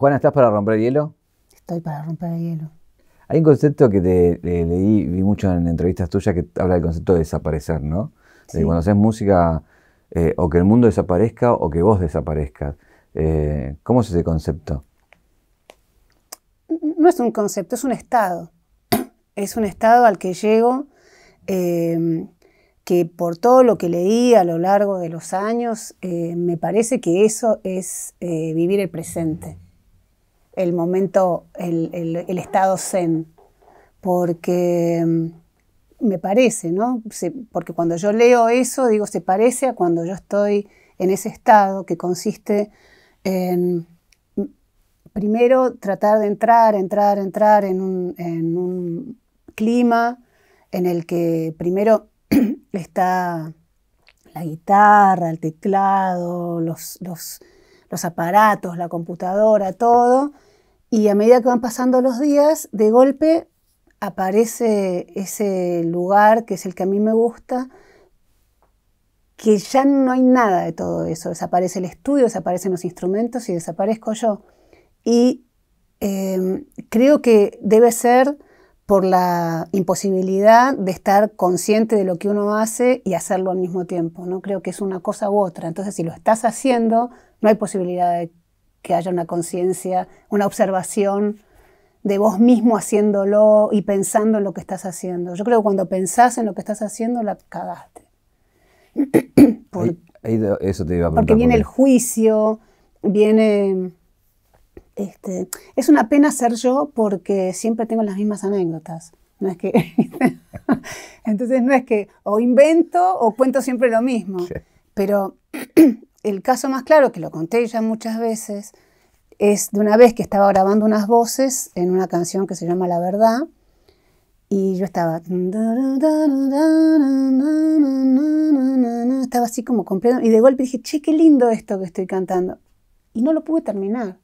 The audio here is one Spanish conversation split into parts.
Juana, ¿estás para romper hielo? Estoy para romper el hielo. Hay un concepto que te, leí, vi mucho en entrevistas tuyas que habla del concepto de desaparecer, ¿no? Sí. cuando haces música, eh, o que el mundo desaparezca o que vos desaparezcas. Eh, ¿Cómo es ese concepto? No es un concepto, es un estado. Es un estado al que llego, em, que por todo lo que leí a lo largo de los años, eh, me parece que eso es vivir el presente el momento, el, estado zen, porque mm, me parece, ¿no? porque cuando yo leo eso, digo, se parece a cuando yo estoy en ese estado que consiste en mm, primero tratar de entrar, entrar, entrar en un, clima en el que primero está la guitarra, el teclado, los los aparatos, la computadora, todo. Y a medida que van pasando los días, de golpe aparece ese lugar que es el que a mí me gusta, que ya no hay nada de todo eso. Desaparece el estudio, desaparecen los instrumentos y desaparezco yo. Y em, creo que debe ser por la imposibilidad de estar consciente de lo que uno hace y hacerlo al mismo tiempo. No creo que es una cosa u otra. Entonces, si lo estás haciendo, no hay posibilidad de que haya una conciencia, una observación de vos mismo haciéndolo y pensando en lo que estás haciendo. Yo creo que cuando pensás en lo que estás haciendo, la cagaste. eso te iba a Porque viene el juicio, viene... Este, es una pena ser yo porque siempre tengo las mismas anécdotas. No es que... Entonces no es que o invento o cuento siempre lo mismo. Pero el caso más claro, que lo conté ya muchas veces, es de una vez que estaba grabando unas voces en una canción que se llama La Verdad, y yo estaba... Estaba así como completo, y de golpe dije, che, qué lindo esto que estoy cantando. Y no lo pude terminar.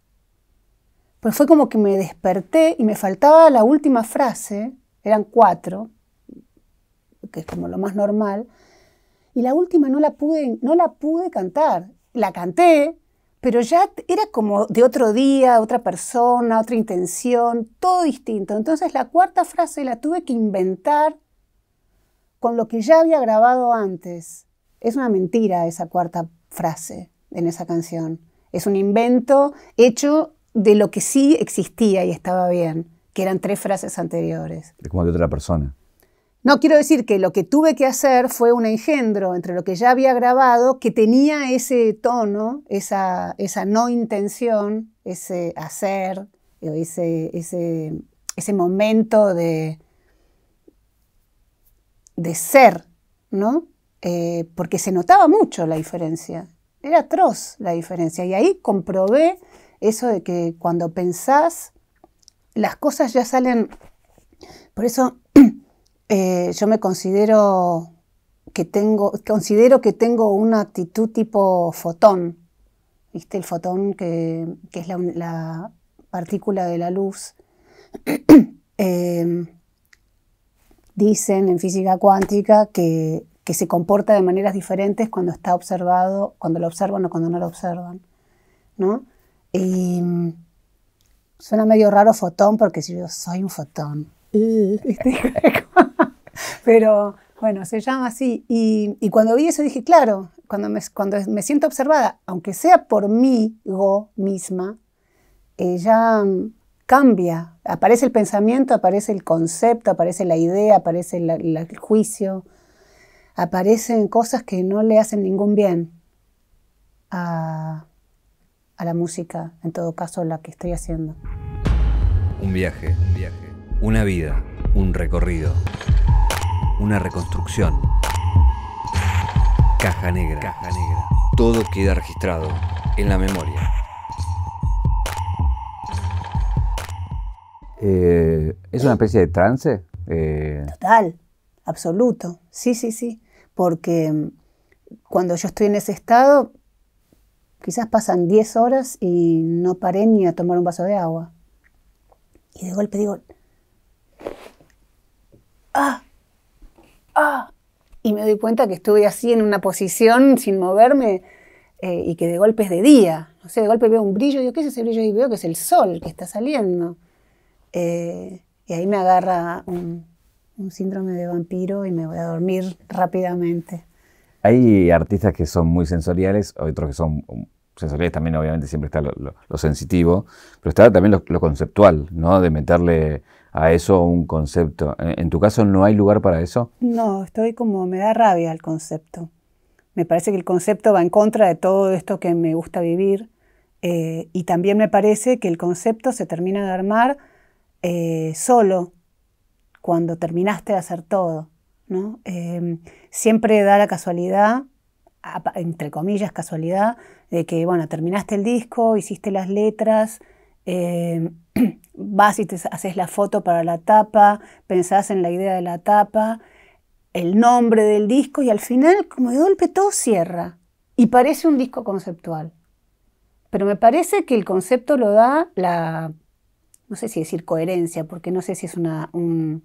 Pues fue como que me desperté y me faltaba la última frase, eran cuatro, que es como lo más normal, y la última no la pude, no la pude cantar la canté, pero ya era como de otro día, otra persona, otra intención, todo distinto. Entonces la cuarta frase la tuve que inventar con lo que ya había grabado antes. Es una mentira esa cuarta frase en esa canción. Es un invento hecho de lo que sí existía y estaba bien, que eran tres frases anteriores. Es como de otra persona. No quiero decir que lo que tuve que hacer fue un engendro entre lo que ya había grabado, que tenía ese tono, esa, esa no intención, ese hacer, eh, ese, ese, ese momento de, de ser, ¿no? Eh, porque se notaba mucho la diferencia, era atroz la diferencia. Y ahí comprobé eso de que cuando pensás, las cosas ya salen. Por eso Eh, yo me considero que tengo, considero que tengo una actitud tipo fotón, ¿viste? El fotón que, es la, partícula de la luz. Em, dicen en física cuántica que, que, se comporta de maneras diferentes cuando está observado, cuando lo observan o cuando no lo observan, ¿no? Y, em, suena medio raro fotón porque si yo soy un fotón, pero bueno, se llama así. Y, cuando vi eso dije, claro, cuando me, cuando me siento observada, aunque sea por mí, misma, ella mm, cambia. Aparece el pensamiento, aparece el concepto, aparece la idea, aparece el juicio, aparecen cosas que no le hacen ningún bien a, a la música, en todo caso la que estoy haciendo. Un viaje, un viaje. Una vida, un recorrido, una reconstrucción. Caja negra. Todo queda registrado en la memoria. Eh, ¿Es una especie de trance? Eh, Total, absoluto. Sí, sí, sí. Porque mm, cuando yo estoy en ese estado, quizás pasan 10 horas y no paré ni a tomar un vaso de agua. Y de golpe digo, ¡Ah! ¡Ah! Y me doy cuenta que estuve así en una posición sin moverme eh, y que de golpe es de día. No sé, de golpe veo un brillo y digo, ¿qué es ese brillo? Y veo que es el sol que está saliendo. Eh, y ahí me agarra un, un síndrome de vampiro y me voy a dormir rápidamente. Hay artistas que son muy sensoriales, otros que son sensoriales también obviamente siempre está lo, sensitivo, pero está también lo, conceptual, ¿no? De meterle a eso un concepto. ¿En, tu caso no hay lugar para eso? No, estoy como, me da rabia el concepto. Me parece que el concepto va en contra de todo esto que me gusta vivir eh, y también me parece que el concepto se termina de armar eh, solo cuando terminaste de hacer todo. ¿no? Eh, siempre da la casualidad entre comillas, casualidad, de que, bueno, terminaste el disco, hiciste las letras, eh, vas y te haces la foto para la tapa, pensás en la idea de la tapa, el nombre del disco y al final, como de golpe, todo cierra y parece un disco conceptual. Pero me parece que el concepto lo da la, no sé si decir coherencia, porque no sé si es una, un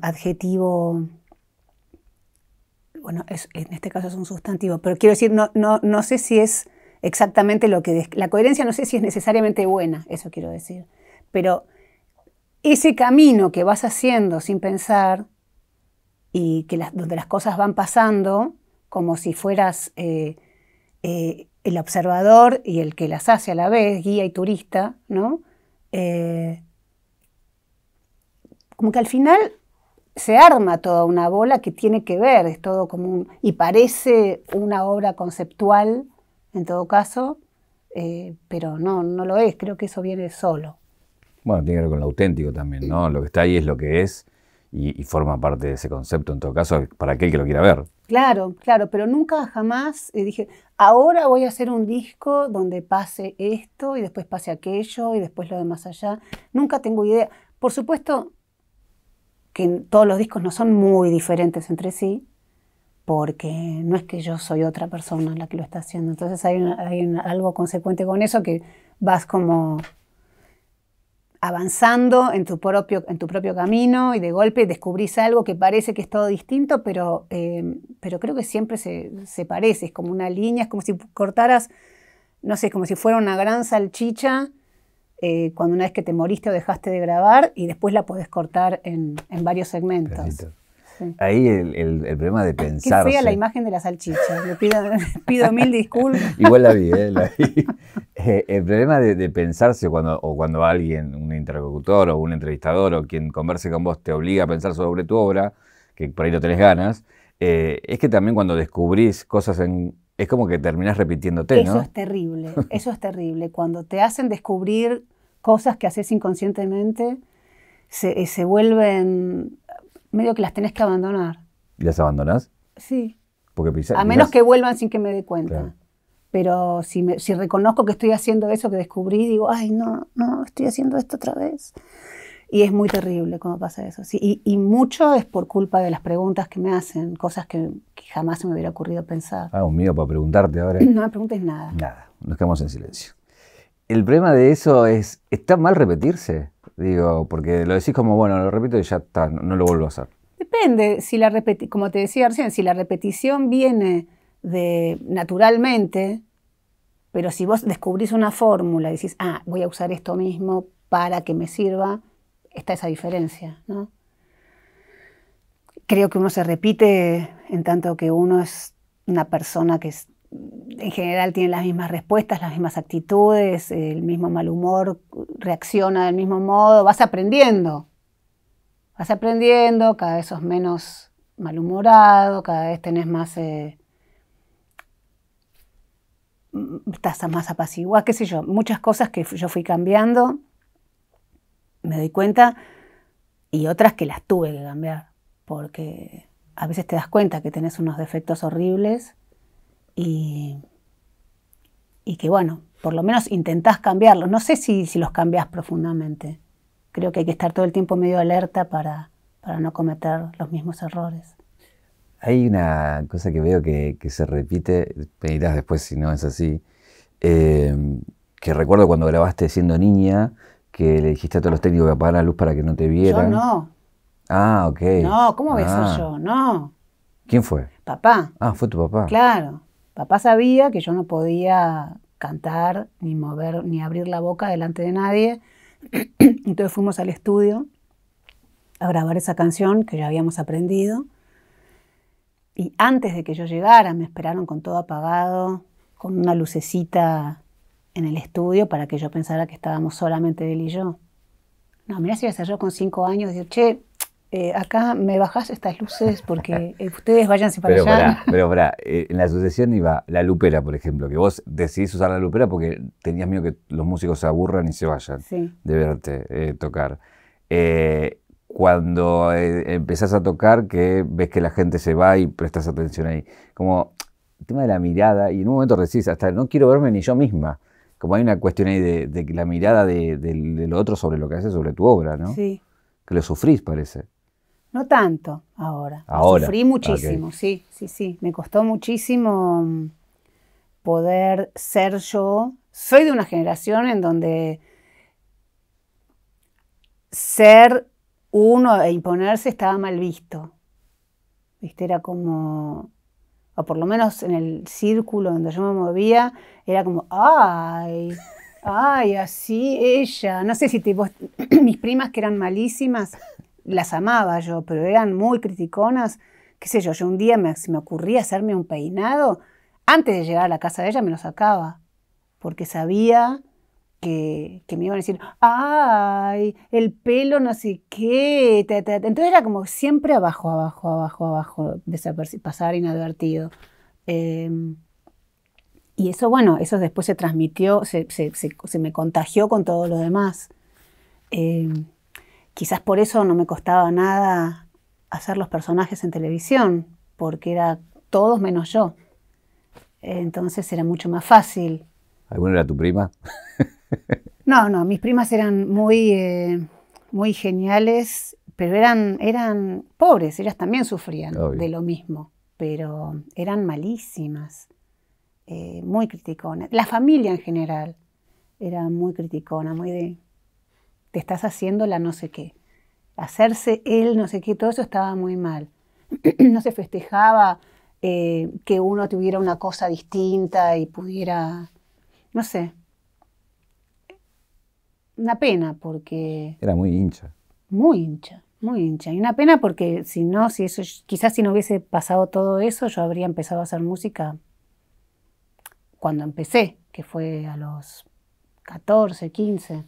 adjetivo bueno, en este caso es un sustantivo, pero quiero decir, no, no, no sé si es exactamente lo que... La coherencia no sé si es necesariamente buena, eso quiero decir, pero ese camino que vas haciendo sin pensar y que donde las cosas van pasando, como si fueras eh, eh, el observador y el que las hace a la vez, guía y turista, ¿no? Eh, como que al final se arma toda una bola que tiene que ver, es todo como un, y parece una obra conceptual en todo caso, eh, pero no, no lo es, creo que eso viene solo. Bueno, tiene que ver con lo auténtico también, ¿no? Lo que está ahí es lo que es y, forma parte de ese concepto, en todo caso, para aquel que lo quiera ver. Claro, claro, pero nunca jamás eh, dije, ahora voy a hacer un disco donde pase esto y después pase aquello y después lo de más allá. Nunca tengo idea. Por supuesto, que todos los discos no son muy diferentes entre sí, porque no es que yo soy otra persona la que lo está haciendo. Entonces hay, algo consecuente con eso que vas como avanzando en tu, propio, en tu propio camino y de golpe descubrís algo que parece que es todo distinto, pero, eh, creo que siempre se, se, parece, es como una línea, es como si cortaras, no sé, como si fuera una gran salchicha eh, cuando una vez que te moriste o dejaste de grabar y después la podés cortar en, varios segmentos. Ahí el, problema de pensar. Ah, que a la imagen de la salchicha. Le pido, mil disculpas. Igual la vi, ¿eh? eh, el problema de, pensarse cuando, o cuando alguien, un interlocutor o un entrevistador o quien converse con vos te obliga a pensar sobre tu obra, que por ahí no tenés ganas, es que también cuando descubrís cosas en... Es como que terminás repitiéndote, ¿no? Eso es terrible, eso es terrible. Cuando te hacen descubrir cosas que haces inconscientemente se, eh, se, vuelven, medio que las tenés que abandonar. ¿Y las abandonás? Sí. Porque a menos que vuelvan sin que me dé cuenta. Pero si, me, si reconozco que estoy haciendo eso que descubrí, digo, ay, no, no, estoy haciendo esto otra vez. Y es muy terrible Cuando pasa eso. y, mucho es por culpa de las preguntas que me hacen, cosas que, jamás se me hubiera ocurrido pensar. Ah, un mío para preguntarte ahora. No me preguntes nada. Nada, nos quedamos en silencio el problema de eso es, está mal repetirse, digo, porque lo decís como, bueno, lo repito y ya está, no, lo vuelvo a hacer. Depende, si la como te decía recién, si la repetición viene de naturalmente, pero si vos descubrís una fórmula y decís, ah, voy a usar esto mismo para que me sirva, está esa diferencia, ¿no? Creo que uno se repite en tanto que uno es una persona que es en general tienen las mismas respuestas, las mismas actitudes, el mismo mal humor, reacciona del mismo modo, vas aprendiendo. Vas aprendiendo, cada vez sos menos malhumorado, cada vez tenés más... Eh, estás más apaciguada, qué sé yo, muchas cosas que yo fui cambiando, me doy cuenta, y otras que las tuve que cambiar, porque a veces te das cuenta que tenés unos defectos horribles y, y que bueno, por lo menos intentás cambiarlos. No sé si, si los cambias profundamente. Creo que hay que estar todo el tiempo medio alerta para, para no cometer los mismos errores. Hay una cosa que veo que, se repite, me dirás después si no es así, eh, que recuerdo cuando grabaste siendo niña, que le dijiste a todos los técnicos que apagaran la luz para que no te vieran. Yo no. Ah, ok. No, ¿cómo voy a ah. yo? No. ¿Quién fue? Papá. Ah, fue tu papá. Claro. Papá sabía que yo no podía cantar, ni mover, ni abrir la boca delante de nadie. Entonces fuimos al estudio a grabar esa canción que ya habíamos aprendido. Y antes de que yo llegara, me esperaron con todo apagado, con una lucecita en el estudio para que yo pensara que estábamos solamente él y yo. No, mira si iba yo con cinco años, decir, che, eh, acá me bajás estas luces porque eh, ustedes váyanse para pero allá. pero eh, en la sucesión iba la lupera, por ejemplo, que vos decidís usar la lupera porque tenías miedo que los músicos se aburran y se vayan de verte tocar. cuando empezás a tocar, que ves que la gente se va y prestas atención ahí. Como el tema de la mirada, y en un momento decís, hasta no quiero verme ni yo misma. Como hay una cuestión ahí de, la mirada del otro sobre lo que haces, sobre tu obra, ¿no? Sí. Que lo sufrís, parece. No tanto ahora. Sufrí muchísimo, sí, sí, sí. Me costó muchísimo mm, poder ser yo. Soy de una generación en donde ser uno e imponerse estaba mal visto. ¿Viste? Era como, o por lo menos en el círculo donde yo me movía, era como, ay, ay, así ella. No sé si mis primas que eran malísimas las amaba yo, pero eran muy criticonas, qué sé yo, yo un día me, me ocurría hacerme un peinado, antes de llegar a la casa de ella me lo sacaba, porque sabía que, me iban a decir, ay, el pelo no sé qué, entonces era como siempre abajo, abajo, abajo, abajo, pasar inadvertido. Em, y eso, bueno, eso después se transmitió, se, me contagió con todo lo demás. Em, Quizás por eso no me costaba nada hacer los personajes en televisión, porque era todos menos yo. Entonces era mucho más fácil. ¿Alguna era tu prima? no, no, mis primas eran muy, eh, muy geniales, pero eran, eran pobres, ellas también sufrían de lo mismo, pero eran malísimas, eh, muy criticonas. La familia en general era muy criticona, muy de te estás haciendo la no sé qué. Hacerse el no sé qué, todo eso estaba muy mal. no se festejaba eh, que uno tuviera una cosa distinta y pudiera, no sé. Una pena porque... Era muy hincha. Muy hincha, muy hincha. Y una pena porque si no, si eso, quizás si no hubiese pasado todo eso, yo habría empezado a hacer música cuando empecé, que fue a los 14, 15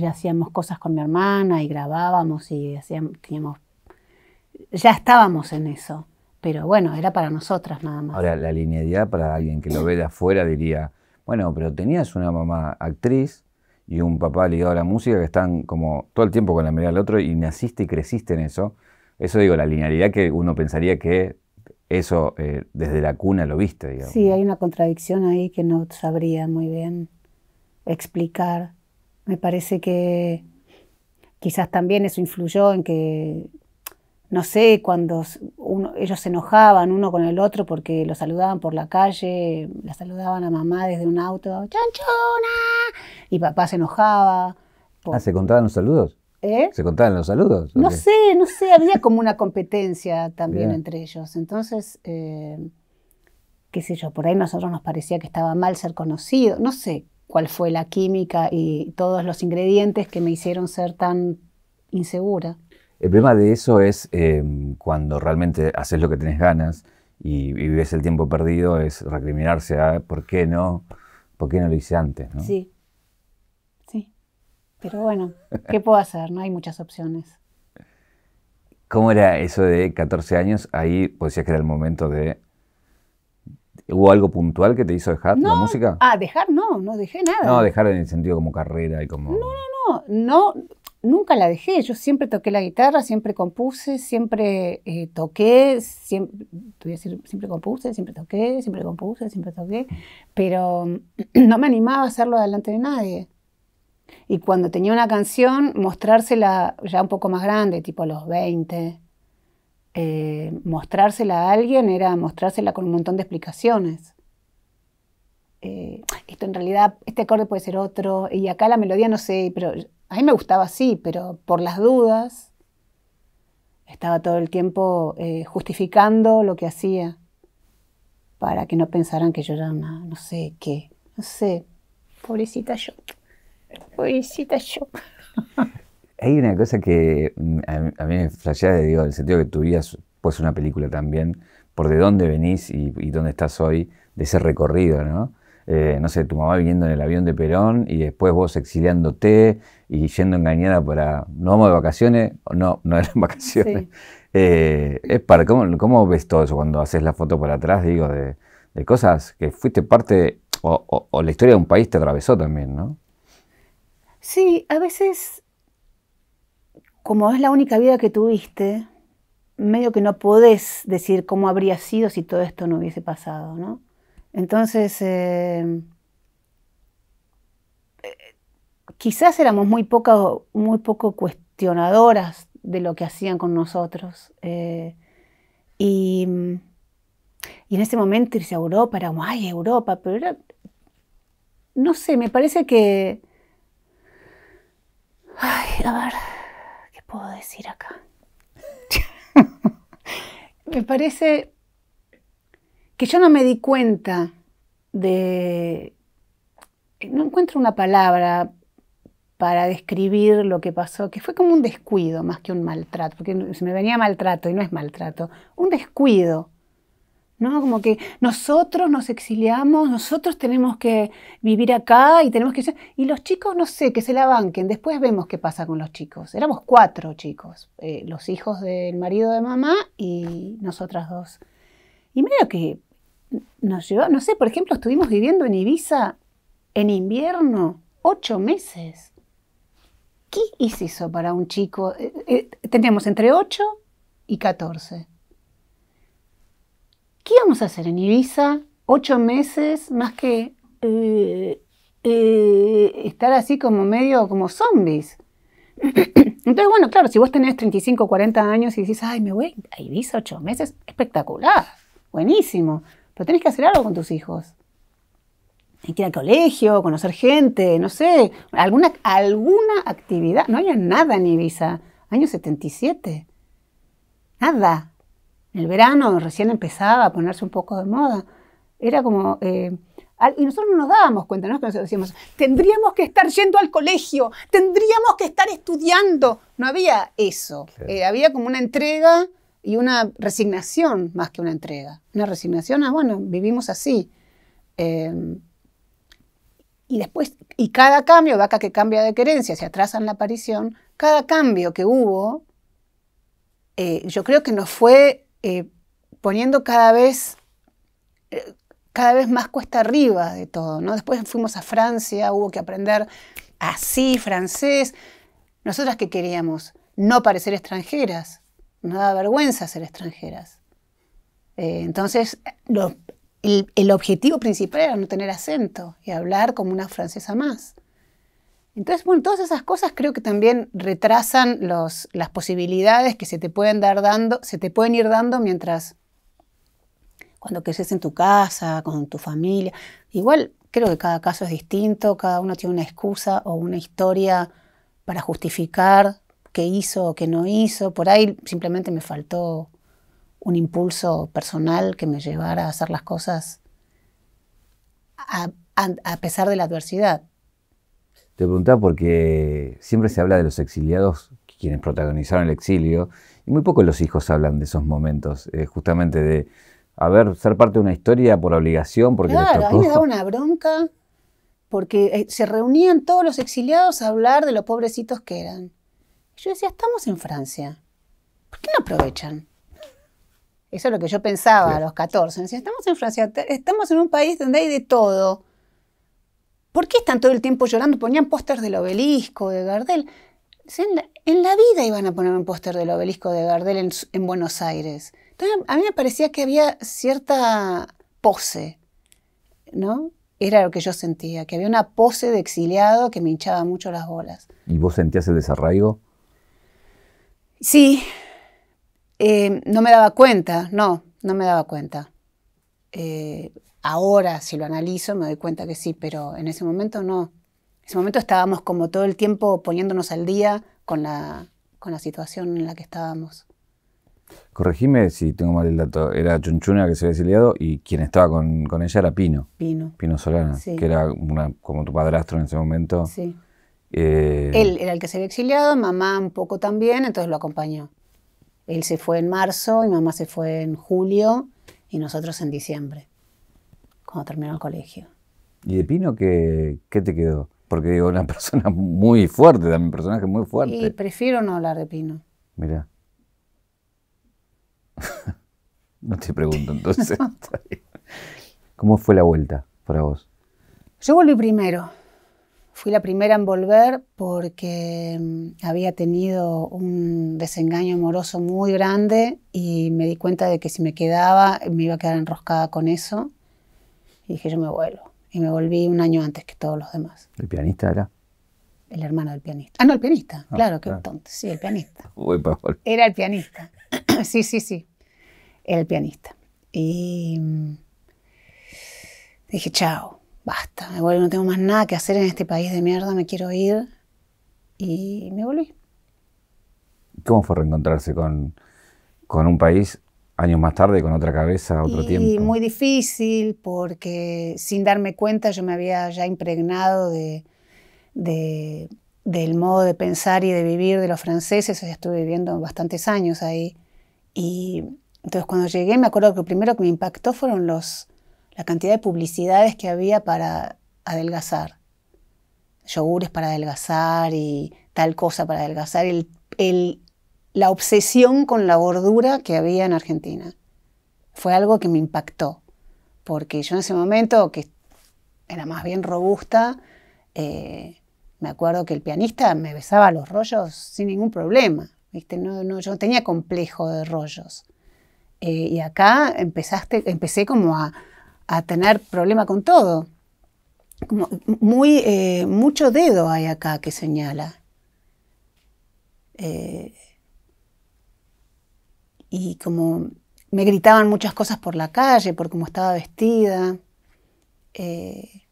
ya hacíamos cosas con mi hermana y grabábamos y hacíamos, ya estábamos en eso, pero bueno, era para nosotras nada más. Ahora, la linealidad para alguien que lo ve de afuera diría, bueno, pero tenías una mamá actriz y un papá ligado a la música que están como todo el tiempo con la mirada del otro y naciste y creciste en eso. Eso digo, la linealidad que uno pensaría que eso eh, desde la cuna lo viste, digamos. Sí, hay una contradicción ahí que no sabría muy bien explicar. Me parece que quizás también eso influyó en que, no sé, cuando ellos se enojaban uno con el otro porque lo saludaban por la calle, la saludaban a mamá desde un auto, ¡chanchona! Y papá se enojaba. Ah, ¿se contaban los saludos? ¿Eh? ¿Se contaban los saludos? No sé, no sé, había como una competencia también entre ellos. Entonces, eh, qué sé yo, por ahí nosotros nos parecía que estaba mal ser conocido, no sé, cuál fue la química y todos los ingredientes que me hicieron ser tan insegura. El problema de eso es em, cuando realmente haces lo que tenés ganas y, vives el tiempo perdido, es recriminarse a por qué no, por qué no lo hice antes. Sí, sí. Pero bueno, ¿qué puedo hacer? No hay muchas opciones. ¿Cómo era eso de 14 años? Ahí pues decías que era el momento de ¿Hubo algo puntual que te hizo dejar la música? Ah, dejar no, no dejé nada. No, dejar en el sentido como carrera y como. No, no, no. no nunca la dejé. Yo siempre toqué la guitarra, siempre compuse, siempre eh, toqué, siempre, siempre compuse, siempre toqué, siempre compuse, siempre toqué. Pero mm, no me animaba a hacerlo delante de nadie. Y cuando tenía una canción, mostrársela ya un poco más grande, tipo a los 20, eh, mostrársela a alguien era mostrársela con un montón de explicaciones. Eh, esto en realidad, este acorde puede ser otro, y acá la melodía no sé, pero a mí me gustaba así, pero por las dudas estaba todo el tiempo eh, justificando lo que hacía para que no pensaran que yo era no sé qué, no sé, pobrecita yo, pobrecita yo. Hay una cosa que mm, a mí me flashea, digo, en el sentido que tu vida pues una película también, por de dónde venís y, dónde estás hoy, de ese recorrido, ¿no? Eh, no sé, tu mamá viniendo en el avión de Perón y después vos exiliándote y yendo engañada para, ¿no vamos de vacaciones? No, no eran vacaciones. Eh, es para, ¿cómo, ves todo eso cuando haces la foto para atrás, digo, de, cosas que fuiste parte o, la historia de un país te atravesó también, ¿no? Sí, a veces como es la única vida que tuviste, medio que no podés decir cómo habría sido si todo esto no hubiese pasado, ¿no? Entonces, em, eh, quizás éramos muy, pocas muy poco cuestionadoras de lo que hacían con nosotros. Eh, y, en ese momento irse a Europa era, ay, Europa, pero era, no sé, me parece que, ay, a ver, puedo decir acá? me parece que yo no me di cuenta de... No encuentro una palabra para describir lo que pasó, que fue como un descuido más que un maltrato, porque se me venía maltrato y no es maltrato, un descuido como que nosotros nos exiliamos, nosotros tenemos que vivir acá y tenemos que... Y los chicos, no sé, que se la banquen. Después vemos qué pasa con los chicos. Éramos cuatro chicos, eh, los hijos del marido de mamá y nosotras dos. Y medio que nos llevó, no sé, por ejemplo, estuvimos viviendo en Ibiza en invierno ocho meses. ¿Qué hizo para un chico? Eh, eh, teníamos entre ocho y 14. ¿Qué vamos a hacer en Ibiza? Ocho meses más que eh, eh, estar así como medio como zombies. Entonces, bueno, claro, si vos tenés 35, 40 años y decís, ay, me voy a Ibiza ocho meses, espectacular, buenísimo. Pero tenés que hacer algo con tus hijos. que ir al colegio, conocer gente, no sé, alguna, alguna actividad. No había nada en Ibiza, año 77. Nada en el verano recién empezaba a ponerse un poco de moda. Era como... Eh, y nosotros no nos dábamos cuenta, ¿no? Nosotros decíamos, tendríamos que estar yendo al colegio, tendríamos que estar estudiando. No había eso. Eh, había como una entrega y una resignación más que una entrega. Una resignación a, bueno, vivimos así. Em, y después, y cada cambio, vaca que cambia de querencia, se atrasan la aparición, cada cambio que hubo, eh, yo creo que nos fue eh, poniendo cada vez, eh, cada vez más cuesta arriba de todo. ¿no? Después fuimos a Francia, hubo que aprender así francés. Nosotras que queríamos no parecer extranjeras, nos daba vergüenza ser extranjeras. Eh, entonces, el objetivo principal era no tener acento y hablar como una francesa más. Entonces, bueno, todas esas cosas creo que también retrasan las posibilidades que se te pueden dar dando, se te pueden ir dando mientras cuando creces en tu casa, con tu familia. Igual creo que cada caso es distinto, cada uno tiene una excusa o una historia para justificar qué hizo o qué no hizo. Por ahí simplemente me faltó un impulso personal que me llevara a hacer las cosas a pesar de la adversidad. Te preguntaba porque siempre se habla de los exiliados, quienes protagonizaron el exilio, y muy pocos los hijos hablan de esos momentos, eh, justamente de, haber ser parte de una historia por obligación, porque... Claro, a mí me una bronca, porque eh, se reunían todos los exiliados a hablar de los pobrecitos que eran. yo decía, estamos en Francia, ¿por qué no aprovechan? Eso es lo que yo pensaba a los 14. decía, estamos en Francia, estamos en un país donde hay de todo. ¿Por qué están todo el tiempo llorando? Ponían pósters del obelisco, de Gardel. En la, vida iban a poner un póster del obelisco de Gardel en, Buenos Aires. Entonces, a mí me parecía que había cierta pose, ¿no? Era lo que yo sentía, que había una pose de exiliado que me hinchaba mucho las bolas. ¿Y vos sentías el desarraigo? Sí. Eh, no me daba cuenta, no, no me daba cuenta. Eh, Ahora, si lo analizo, me doy cuenta que sí, pero en ese momento no. En ese momento estábamos como todo el tiempo poniéndonos al día con la, con la situación en la que estábamos. Corregime si tengo mal el dato. Era Chunchuna que se había exiliado y quien estaba con, ella era Pino. Pino. Pino Solana, que era una, como tu padrastro en ese momento. Sí. Eh, Él era el que se había exiliado, mamá un poco también, entonces lo acompañó. Él se fue en marzo y mamá se fue en julio y nosotros en diciembre cuando terminó el colegio. ¿Y de Pino qué, qué te quedó? Porque digo, una persona muy fuerte, también un personaje muy fuerte. Y prefiero no hablar de Pino. Mira. no te pregunto entonces. ¿Cómo fue la vuelta para vos? Yo volví primero. Fui la primera en volver porque mm, había tenido un desengaño amoroso muy grande y me di cuenta de que si me quedaba me iba a quedar enroscada con eso. Y dije, yo me vuelvo. Y me volví un año antes que todos los demás. ¿El pianista era? El hermano del pianista. Ah, no, el pianista. Ah, claro, que qué tonto. Sí, el pianista. Uy, por pues, Era el pianista. sí, sí, sí. Era el pianista. Y mm, dije, chao, basta. Me vuelvo, no tengo más nada que hacer en este país de mierda, me quiero ir. Y me volví. ¿Cómo fue reencontrarse con, con un país años más tarde con otra cabeza, otro tiempo. Y muy difícil porque sin darme cuenta yo me había ya impregnado de, del modo de pensar y de vivir de los franceses, ya estuve viviendo bastantes años ahí. Y entonces cuando llegué me acuerdo que lo primero que me impactó fueron los, la cantidad de publicidades que había para adelgazar. Yogures para adelgazar y tal cosa para adelgazar. El, el la obsesión con la gordura que había en Argentina. Fue algo que me impactó, porque yo en ese momento, que era más bien robusta, eh, me acuerdo que el pianista me besaba los rollos sin ningún problema. ¿viste? No, yo tenía complejo de rollos. Eh, y acá empezaste, empecé como a, tener problema con todo. Como muy, eh, mucho dedo hay acá que señala y como me gritaban muchas cosas por la calle, por cómo estaba vestida. Eh,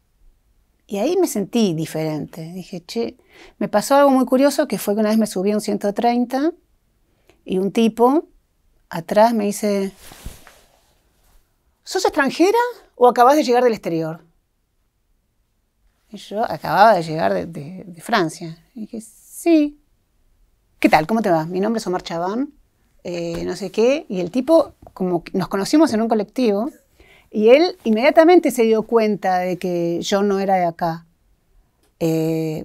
y ahí me sentí diferente. Dije, che, me pasó algo muy curioso que fue que una vez me subí a un 130 y un tipo atrás me dice, ¿sos extranjera o acabas de llegar del exterior? Y yo acababa de llegar de, Francia. Y dije, sí. ¿Qué tal? ¿Cómo te va? Mi nombre es Omar Chaván eh, no sé qué, y el tipo, como nos conocimos en un colectivo, y él inmediatamente se dio cuenta de que yo no era de acá. Eh,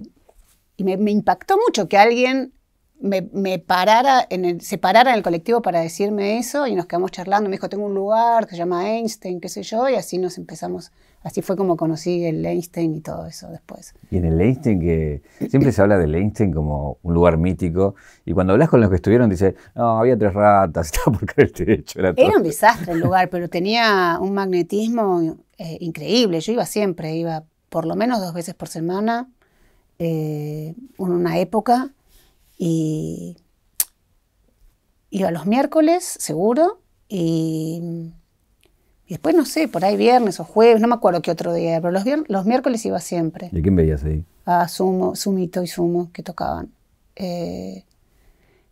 y me, impactó mucho que alguien me, me parara, en el, se parara en el colectivo para decirme eso y nos quedamos charlando. Me dijo, tengo un lugar que se llama Einstein, qué sé yo, y así nos empezamos Así fue como conocí el Einstein y todo eso después. Y en el Einstein, que siempre se habla del Einstein como un lugar mítico, y cuando hablas con los que estuvieron, dice, no, había tres ratas, estaba por caer el techo. Era, un desastre el lugar, pero tenía un magnetismo eh, increíble. Yo iba siempre, iba por lo menos dos veces por semana, eh, en una época, y iba los miércoles, seguro, y y después, no sé, por ahí viernes o jueves, no me acuerdo qué otro día, pero los, los miércoles iba siempre. ¿Y quién veías ahí? A ah, Sumo, Sumito y Sumo, que tocaban. Eh,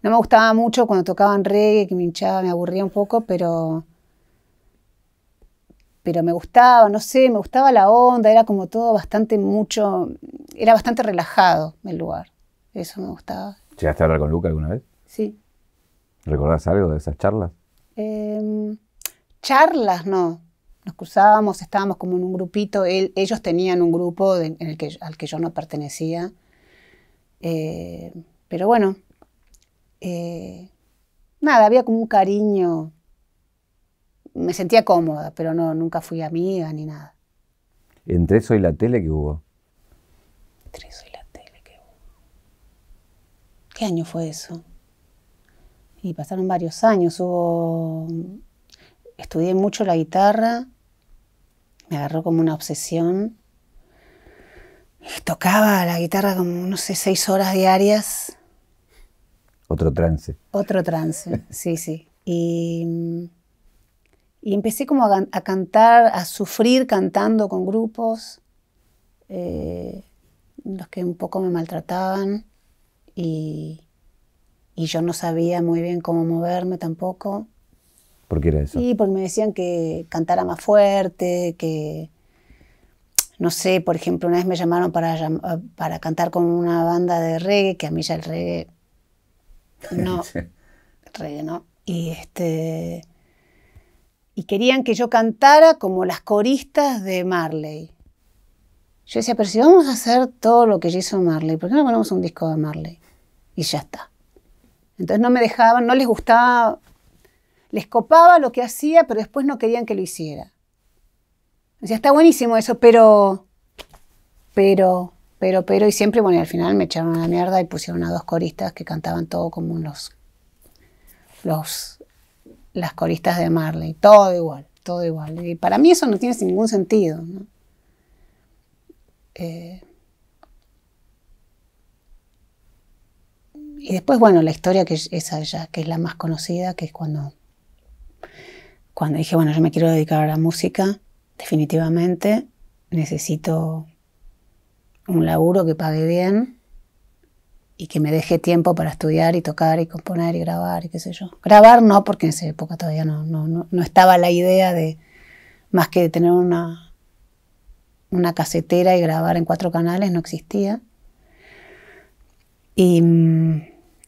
no me gustaba mucho cuando tocaban reggae, que me hinchaba, me aburría un poco, pero pero me gustaba, no sé, me gustaba la onda, era como todo bastante mucho, era bastante relajado el lugar, eso me gustaba. ¿Llegaste a hablar con Luca alguna vez? Sí. ¿Recordás algo de esas charlas? Eh, charlas, no. Nos cruzábamos, estábamos como en un grupito, ellos tenían un grupo al que yo no pertenecía. Eh, pero bueno, eh, nada, había como un cariño. Me sentía cómoda, pero no, nunca fui amiga ni nada. ¿Entre eso y la tele que hubo? Entre eso y la tele que hubo. ¿Qué año fue eso? Y pasaron varios años. Hubo Estudié mucho la guitarra, me agarró como una obsesión. tocaba la guitarra como, no sé, seis horas diarias. Otro trance. Otro trance, sí, sí. Y, empecé como a, cantar, a sufrir cantando con grupos, eh, los que un poco me maltrataban. y yo no sabía muy bien cómo moverme tampoco. ¿Por qué era eso? Sí, porque me decían que cantara más fuerte, que, no sé, por ejemplo, una vez me llamaron para, eh, para cantar con una banda de reggae, que a mí ya el reggae no, reggae no, y este y querían que yo cantara como las coristas de Marley. Yo decía, pero si vamos a hacer todo lo que hizo Marley, ¿por qué no ponemos un disco de Marley? Y ya está. Entonces no me dejaban, no les gustaba les copaba lo que hacía, pero después no querían que lo hiciera. sea, está buenísimo eso, pero, pero, pero, pero, y siempre, bueno, y al final me echaron a la mierda y pusieron a dos coristas que cantaban todo como los, los, las coristas de Marley, todo igual, todo igual. Y para mí eso no tiene ningún sentido. Eh, y después, bueno, la historia que es esa ya, que es la más conocida, que es cuando cuando dije, bueno, yo me quiero dedicar a la música, definitivamente necesito un laburo que pague bien y que me deje tiempo para estudiar y tocar y componer y grabar y qué sé yo. Grabar no, porque en esa época todavía no, no, estaba la idea de más que de tener una, una casetera y grabar en cuatro canales, no existía. Y mm,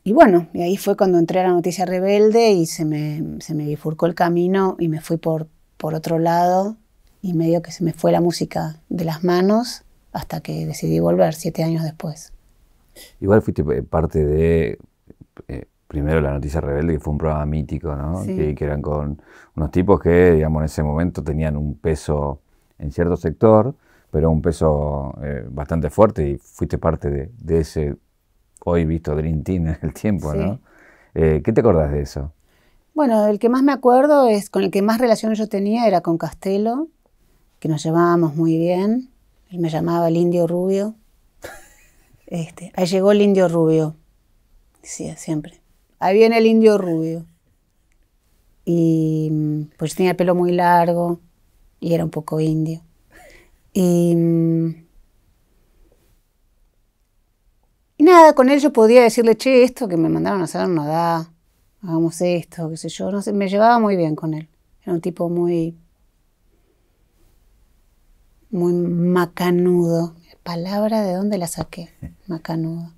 y bueno, y ahí fue cuando entré a la noticia rebelde y se me, se me bifurcó el camino y me fui por, por otro lado y medio que se me fue la música de las manos hasta que decidí volver siete años después. Igual fuiste eh, parte de, eh, primero La Noticia Rebelde, que fue un programa mítico, ¿no? Que, eran con unos tipos que, digamos, en ese momento tenían un peso en cierto sector, pero un peso eh, bastante fuerte y fuiste parte de, de ese hoy visto Dream en el tiempo, ¿no? Eh, ¿Qué te acordás de eso? Bueno, el que más me acuerdo es con el que más relaciones yo tenía era con Castelo, que nos llevábamos muy bien. Él me llamaba el Indio Rubio. Este, ahí llegó el Indio Rubio, decía siempre. Ahí viene el Indio Rubio. Y mm, pues tenía el pelo muy largo y era un poco indio. Y mm, Y nada, con él yo podía decirle, che, esto que me mandaron a hacer no da, hagamos esto, qué sé yo, no sé, me llevaba muy bien con él. Era un tipo muy, muy macanudo. Palabra de dónde la saqué, macanudo.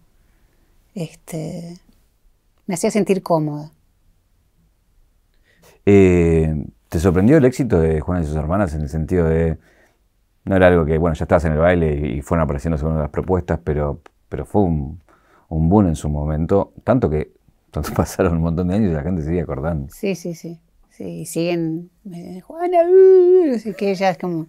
Este, me hacía sentir cómoda. Eh, ¿Te sorprendió el éxito de Juan y sus hermanas en el sentido de... No era algo que, bueno, ya estabas en el baile y fueron apareciendo según las propuestas, pero pero fue un, boom en su momento, tanto que pasaron un montón de años y la gente sigue acordando. Sí, sí, sí. Sí, siguen, me Juana, así uh", que ya es como...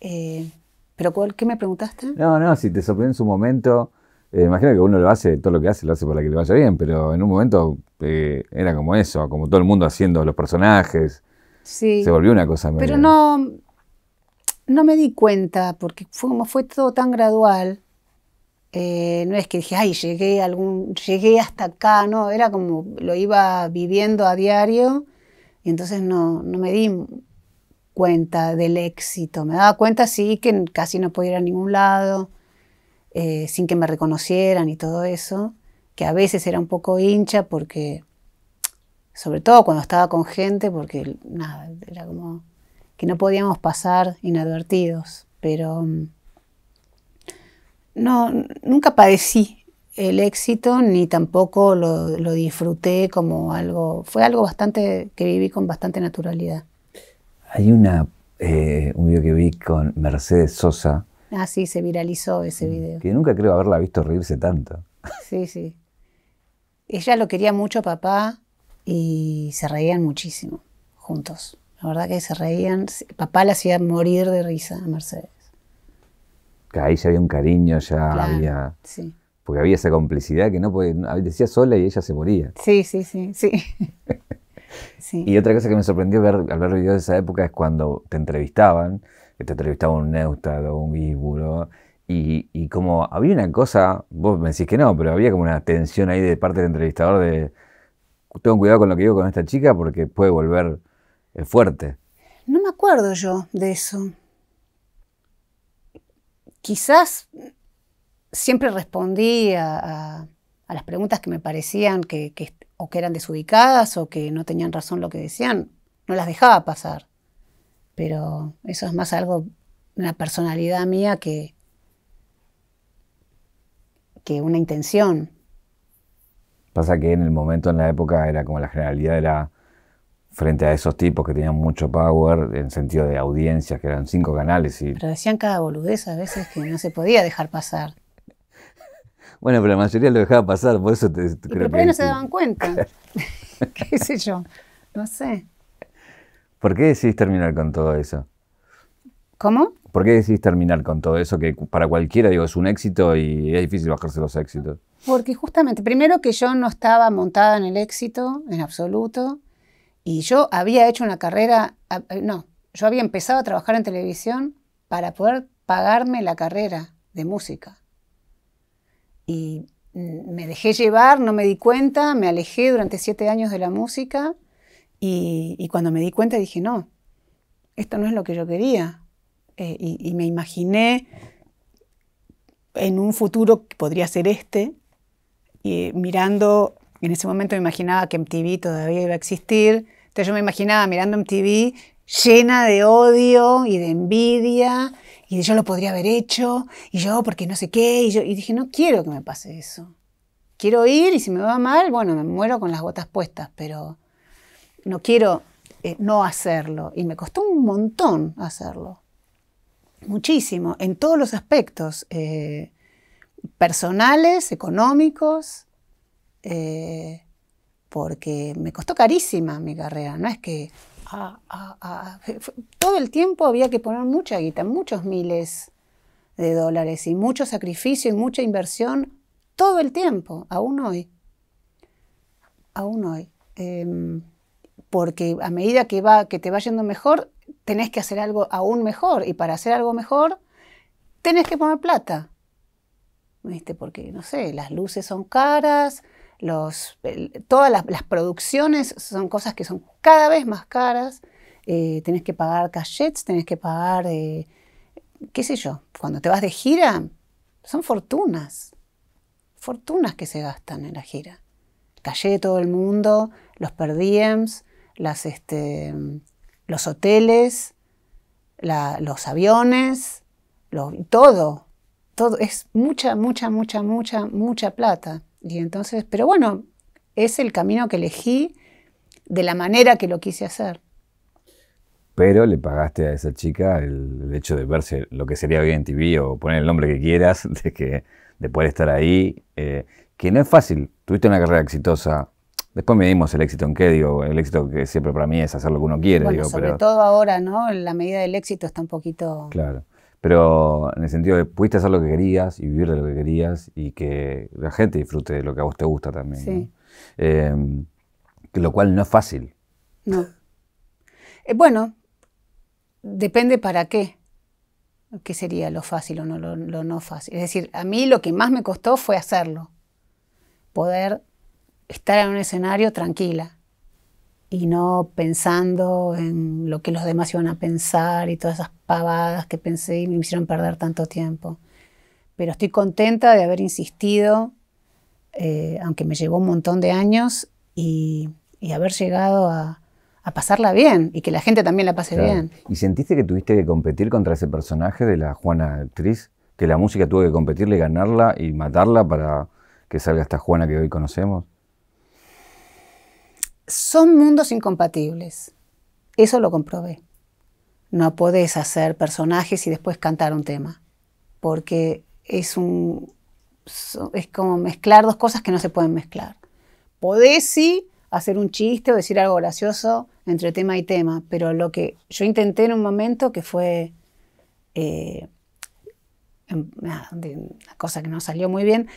Eh, ¿Pero qué me preguntaste? No, no, si te sorprendió en su momento, eh, imagino que uno lo hace, todo lo que hace lo hace para que le vaya bien, pero en un momento eh, era como eso, como todo el mundo haciendo los personajes. Sí. Se volvió una cosa Pero no, no me di cuenta, porque fue, fue todo tan gradual eh, no es que dije, ay, llegué, algún, llegué hasta acá, no, era como lo iba viviendo a diario y entonces no, me di cuenta del éxito. Me daba cuenta, sí, que casi no podía ir a ningún lado, eh, sin que me reconocieran y todo eso, que a veces era un poco hincha porque, sobre todo cuando estaba con gente, porque nada, era como que no podíamos pasar inadvertidos, pero... Mm, no, nunca padecí el éxito ni tampoco lo, disfruté como algo, fue algo bastante que viví con bastante naturalidad. Hay una, eh, un video que vi con Mercedes Sosa. Ah, sí, se viralizó ese mm, video. Que nunca creo haberla visto reírse tanto. Sí, sí. Ella lo quería mucho, papá, y se reían muchísimo juntos. La verdad que se reían. Papá la hacía morir de risa a Mercedes ahí ya había un cariño, ya había... Sí. Porque había esa complicidad que no podía... Decía sola y ella se moría. Sí, sí, sí, sí. Y otra cosa que me sorprendió ver, al ver videos de esa época es cuando te entrevistaban, que te entrevistaba un Neustad o un víbulo y, y, como había una cosa, vos me decís que no, pero había como una tensión ahí de parte del entrevistador de, tengo cuidado con lo que digo con esta chica porque puede volver eh, fuerte. No me acuerdo yo de eso quizás siempre respondí a, las preguntas que me parecían que, o que eran desubicadas o que no tenían razón lo que decían. No las dejaba pasar. Pero eso es más algo, una personalidad mía que, que una intención. Pasa que en el momento, en la época, era como la generalidad era frente a esos tipos que tenían mucho power en sentido de audiencias, que eran cinco canales. Y... Pero decían cada boludez a veces que no se podía dejar pasar. bueno, pero la mayoría lo dejaba pasar, por eso te, creo pero no se daban cuenta. ¿Qué sé yo? No sé. ¿Por qué decidís terminar con todo eso? ¿Cómo? ¿Por qué decidís terminar con todo eso que para cualquiera digo es un éxito y es difícil bajarse los éxitos? Porque justamente, primero que yo no estaba montada en el éxito en absoluto, y yo había hecho una carrera, no, yo había empezado a trabajar en televisión para poder pagarme la carrera de música. Y mm, me dejé llevar, no me di cuenta, me alejé durante siete años de la música y, cuando me di cuenta dije, no, esto no es lo que yo quería. Eh, y, me imaginé en un futuro que podría ser este, y eh, mirando, en ese momento me imaginaba que MTV todavía iba a existir, yo me imaginaba mirando TV llena de odio y de envidia y de yo lo podría haber hecho y yo porque no sé qué y yo y dije no quiero que me pase eso. Quiero ir y si me va mal, bueno, me muero con las botas puestas, pero no quiero eh, no hacerlo y me costó un montón hacerlo. Muchísimo, en todos los aspectos, eh, personales, económicos, eh, porque me costó carísima mi carrera, no es que todo el tiempo había que poner mucha guita, muchos miles de dólares y mucho sacrificio y mucha inversión todo el tiempo, aún hoy, aún hoy. Em, porque a medida que, va, que te va yendo mejor, tenés que hacer algo aún mejor y para hacer algo mejor, tenés que poner plata. ¿Viste? Porque, no sé, las luces son caras, todas las, producciones son cosas que son cada vez más caras. Eh, tenés que pagar cachets, tenés que pagar, eh, qué sé yo, cuando te vas de gira, son fortunas, fortunas que se gastan en la gira. de todo el mundo, los per este, los hoteles, los aviones, todo, todo. Es mucha, mucha, mucha, mucha, mucha plata. Y entonces, pero bueno, es el camino que elegí de la manera que lo quise hacer. Pero le pagaste a esa chica el, hecho de verse lo que sería hoy en TV o poner el nombre que quieras, de, que, de poder estar ahí, eh, que no es fácil. Tuviste una carrera exitosa, Después medimos el éxito en qué, digo, el éxito que siempre para mí es hacer lo que uno quiere. Bueno, sobre todo ahora, ¿no? La medida del éxito está un poquito claro pero en el sentido de pudiste hacer lo que querías y vivir de lo que querías y que la gente disfrute de lo que a vos te gusta también. Em, que lo cual no es fácil. No. Eh, bueno, depende para qué. ¿Qué sería lo fácil o no, lo, no fácil? Es decir, a mí lo que más me costó fue hacerlo. Poder estar en un escenario tranquila y no pensando en lo que los demás iban a pensar y todas esas pavadas que pensé y me hicieron perder tanto tiempo. Pero estoy contenta de haber insistido, eh, aunque me llevó un montón de años, y, haber llegado a, pasarla bien y que la gente también la pase bien. ¿Y sentiste que tuviste que competir contra ese personaje de la Juana actriz? Que la música tuvo que competirle, ganarla y matarla para que salga esta Juana que hoy conocemos son mundos incompatibles. Eso lo comprobé. No podés hacer personajes y después cantar un tema, porque es un es como mezclar dos cosas que no se pueden mezclar. Podés sí hacer un chiste o decir algo gracioso entre tema y tema, pero lo que yo intenté en un momento que fue eh, em, una, cosa que no salió muy bien,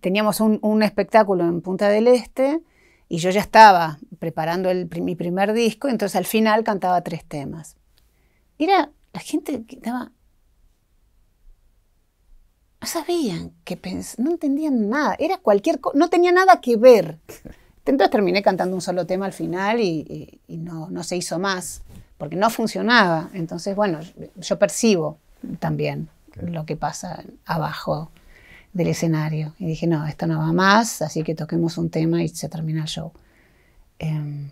teníamos un espectáculo en Punta del Este y yo ya estaba preparando el, mi primer disco, entonces al final cantaba tres temas. Era la gente que estaba... No sabían qué pensar, no entendían nada, era cualquier cosa, no tenía nada que ver. Entonces terminé cantando un solo tema al final y, no, se hizo más, porque no funcionaba. Entonces, bueno, yo percibo también lo que pasa abajo del escenario. Y dije, no, esto no va más, así que toquemos un tema y se termina el show. Em,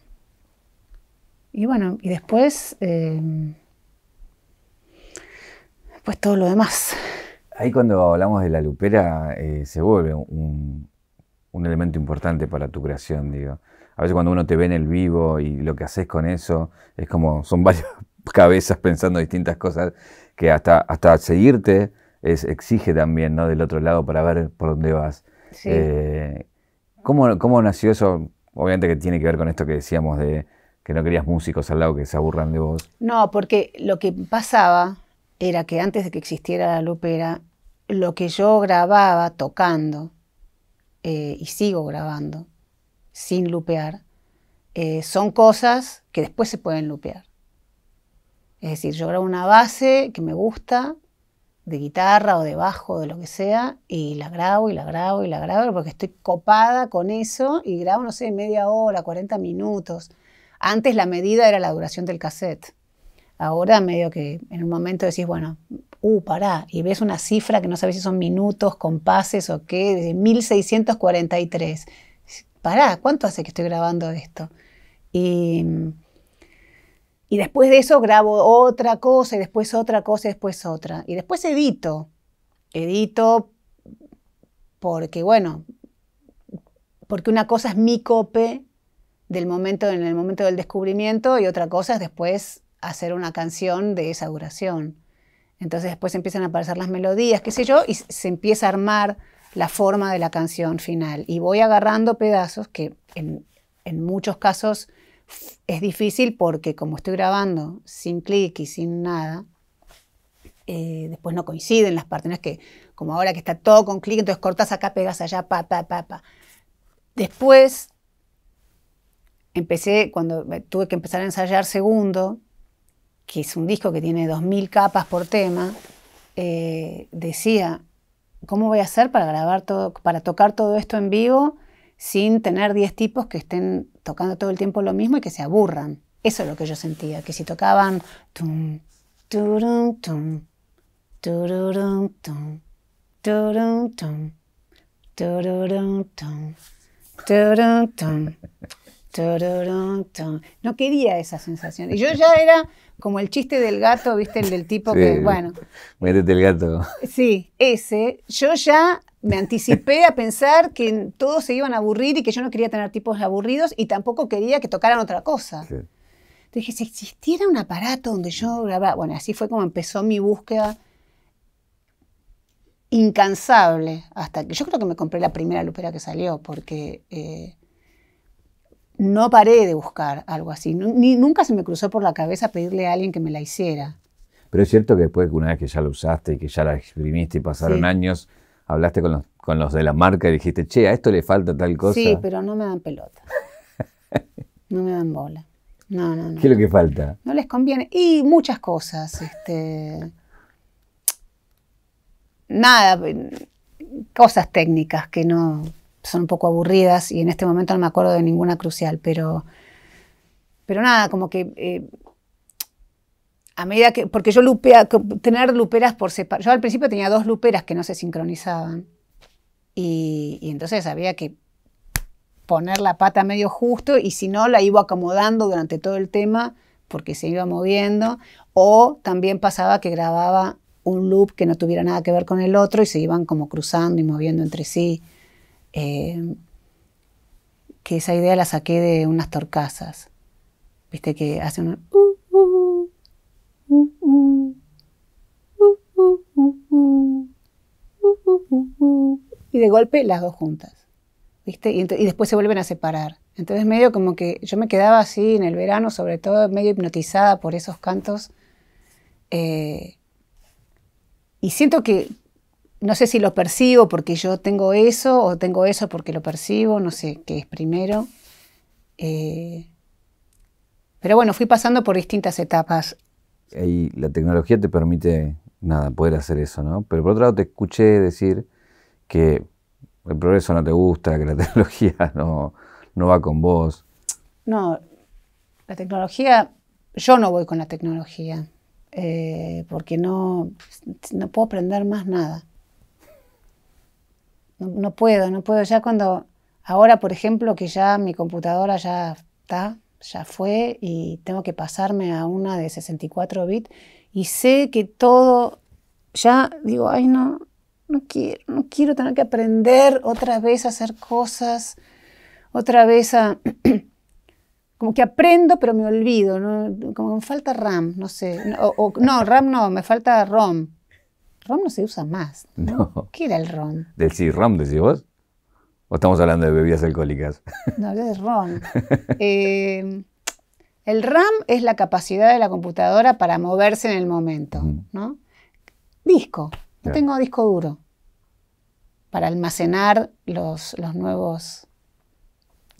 y bueno, y después, eh, pues todo lo demás. Ahí cuando hablamos de la lupera eh, se vuelve un, un, elemento importante para tu creación, digo. A veces cuando uno te ve en el vivo y lo que haces con eso, es como son varias cabezas pensando distintas cosas que hasta, hasta seguirte exige también ¿no? del otro lado para ver por dónde vas. Eh, ¿cómo, nació eso? Obviamente que tiene que ver con esto que decíamos de que no querías músicos al lado que se aburran de vos. No, porque lo que pasaba era que antes de que existiera la lupera, lo que yo grababa tocando, eh, y sigo grabando, sin lupear, eh, son cosas que después se pueden lupear. Es decir, yo grabo una base que me gusta, de guitarra o de bajo de lo que sea y la grabo y la grabo y la grabo porque estoy copada con eso y grabo, no sé, media hora, 40 minutos. Antes la medida era la duración del cassette. Ahora medio que en un momento decís, bueno, uh, pará, y ves una cifra que no sabes si son minutos, compases o qué, de 1643. Pará, ¿cuánto hace que estoy grabando esto? Y y después de eso grabo otra cosa, y después otra cosa, y después otra. Y después edito. Edito porque, bueno, porque una cosa es mi cope del momento, en el momento del descubrimiento y otra cosa es después hacer una canción de esa duración. Entonces después empiezan a aparecer las melodías, qué sé yo, y se empieza a armar la forma de la canción final. Y voy agarrando pedazos que en, en muchos casos es difícil porque como estoy grabando sin clic y sin nada, eh, después no coinciden las partes. No es que como ahora que está todo con clic, entonces cortas acá, pegas allá, pa, pa, pa, pa. Después empecé, cuando eh, tuve que empezar a ensayar segundo, que es un disco que tiene 2.000 capas por tema, eh, decía, ¿cómo voy a hacer para grabar todo, para tocar todo esto en vivo sin tener 10 tipos que estén tocando todo el tiempo lo mismo y que se aburran. Eso es lo que yo sentía, que si tocaban tum, tum, No quería esa sensación. Y yo ya era como el chiste del gato, ¿viste? El del tipo que, bueno. Métete el gato. Sí, ese. Yo ya me anticipé a pensar que todos se iban a aburrir y que yo no quería tener tipos aburridos y tampoco quería que tocaran otra cosa. dije, si existiera un aparato donde yo grababa, bueno, así fue como empezó mi búsqueda incansable hasta que yo creo que me compré la primera lupera que salió porque eh, no paré de buscar algo así. Ni, nunca se me cruzó por la cabeza pedirle a alguien que me la hiciera. Pero es cierto que después, una vez que ya la usaste y que ya la exprimiste y pasaron años, hablaste con los, de la marca y dijiste, che, a esto le falta tal cosa. Sí, pero no me dan pelota. no me dan bola. No, no, no. ¿Qué es lo que falta? No les conviene. Y muchas cosas. Este, nada, cosas técnicas que no son un poco aburridas y en este momento no me acuerdo de ninguna crucial, pero, pero nada, como que eh, a medida que, porque yo lupea, tener luperas por separado, yo al principio tenía dos luperas que no se sincronizaban y, entonces había que poner la pata medio justo y si no la iba acomodando durante todo el tema porque se iba moviendo o también pasaba que grababa un loop que no tuviera nada que ver con el otro y se iban como cruzando y moviendo entre sí. Em, que esa idea la saqué de unas torcasas. Viste que hace un... Uh, y de golpe las dos juntas. ¿Viste? Y, después se vuelven a separar. Entonces medio como que yo me quedaba así en el verano, sobre todo medio hipnotizada por esos cantos. Eh, y siento que, no sé si lo percibo porque yo tengo eso o tengo eso porque lo percibo, no sé qué es primero. Eh, pero bueno, fui pasando por distintas etapas y la tecnología te permite, nada, poder hacer eso, ¿no? Pero por otro lado te escuché decir que el progreso no te gusta, que la tecnología no, va con vos. No, la tecnología, yo no voy con la tecnología, eh, porque no, puedo aprender más nada. no, puedo, no puedo. Ya cuando, ahora por ejemplo, que ya mi computadora ya está, ya fue y tengo que pasarme a una de 64 bits y sé que todo, ya digo, ay no, no quiero, no quiero tener que aprender otra vez a hacer cosas, otra vez a... como que aprendo pero me olvido, ¿no? como me falta RAM, no sé, no, RAM no, me falta ROM. ROM no se usa más. ¿no? no. qué era el ROM? Del RAM rom decís vos. ¿O estamos hablando de bebidas alcohólicas? No, es ron. Eh, el RAM es la capacidad de la computadora para moverse en el momento, ¿no? Disco. Yo tengo disco duro para almacenar los, los nuevos.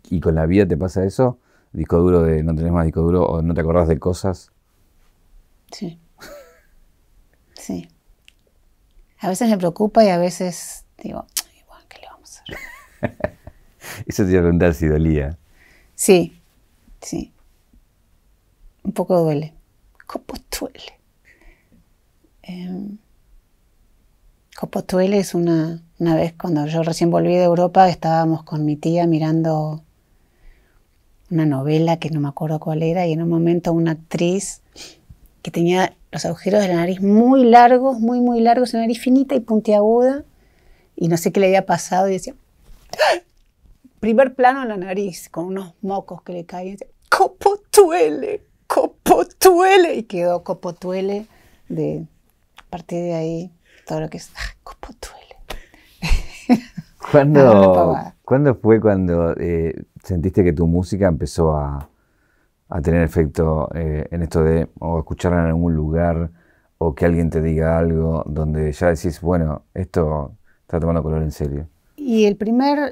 ¿Y con la vida te pasa eso? ¿Disco duro de no tenés más disco duro o no te acordás de cosas? Sí. sí. A veces me preocupa y a veces digo, Eso te iba a preguntar si dolía. Sí, sí. Un poco duele. ¿Cómo duele? Eh, duele es una, una vez cuando yo recién volví de Europa, estábamos con mi tía mirando una novela que no me acuerdo cuál era, y en un momento una actriz que tenía los agujeros de la nariz muy largos, muy, muy largos, una nariz finita y puntiaguda, y no sé qué le había pasado, y decía, Primer plano en la nariz, con unos mocos que le caían. Copotuele, copotuele. Y quedó copotuele de a partir de ahí, todo lo que es ah, copotuele. ¿Cuándo, fue cuando eh, sentiste que tu música empezó a, tener efecto eh, en esto de o escucharla en algún lugar o que alguien te diga algo donde ya decís, bueno, esto está tomando color en serio? Y el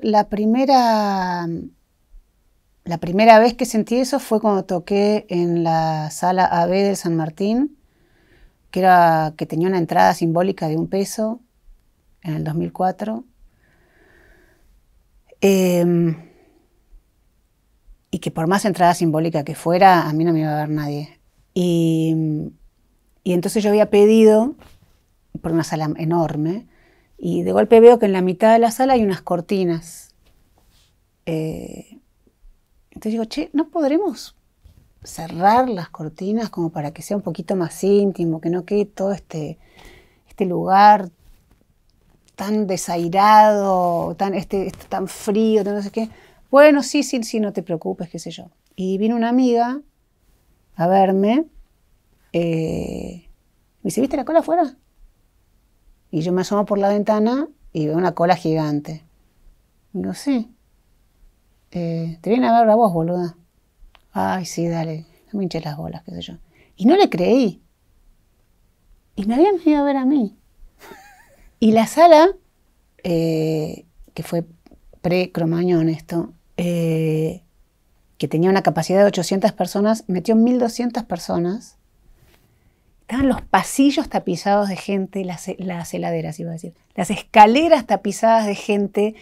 la, primera, la primera vez que sentí eso fue cuando toqué en la sala AB de San Martín, que, era, que tenía una entrada simbólica de un peso en el 2004. Em, y que por más entrada simbólica que fuera, a mí no me iba a ver nadie. Y, y entonces yo había pedido, por una sala enorme, y de golpe veo que en la mitad de la sala hay unas cortinas. Eh, entonces digo, che, ¿no podremos cerrar las cortinas como para que sea un poquito más íntimo, que no quede todo este, este lugar tan desairado, tan, este, este tan frío, no sé qué? Bueno, sí, sí, sí, no te preocupes, qué sé yo. Y vino una amiga a verme. Eh, me dice, ¿viste la cola afuera? Y yo me asomo por la ventana y veo una cola gigante. no sé sí. Eh, te vienen a ver a vos, boluda. Ay, sí, dale. No me hinches las bolas, qué sé yo. Y no le creí. Y me habían venido a ver a mí. Y la sala, eh, que fue pre-cromañón esto, eh, que tenía una capacidad de 800 personas, metió 1.200 personas Estaban los pasillos tapizados de gente, las, las heladeras, iba a decir, las escaleras tapizadas de gente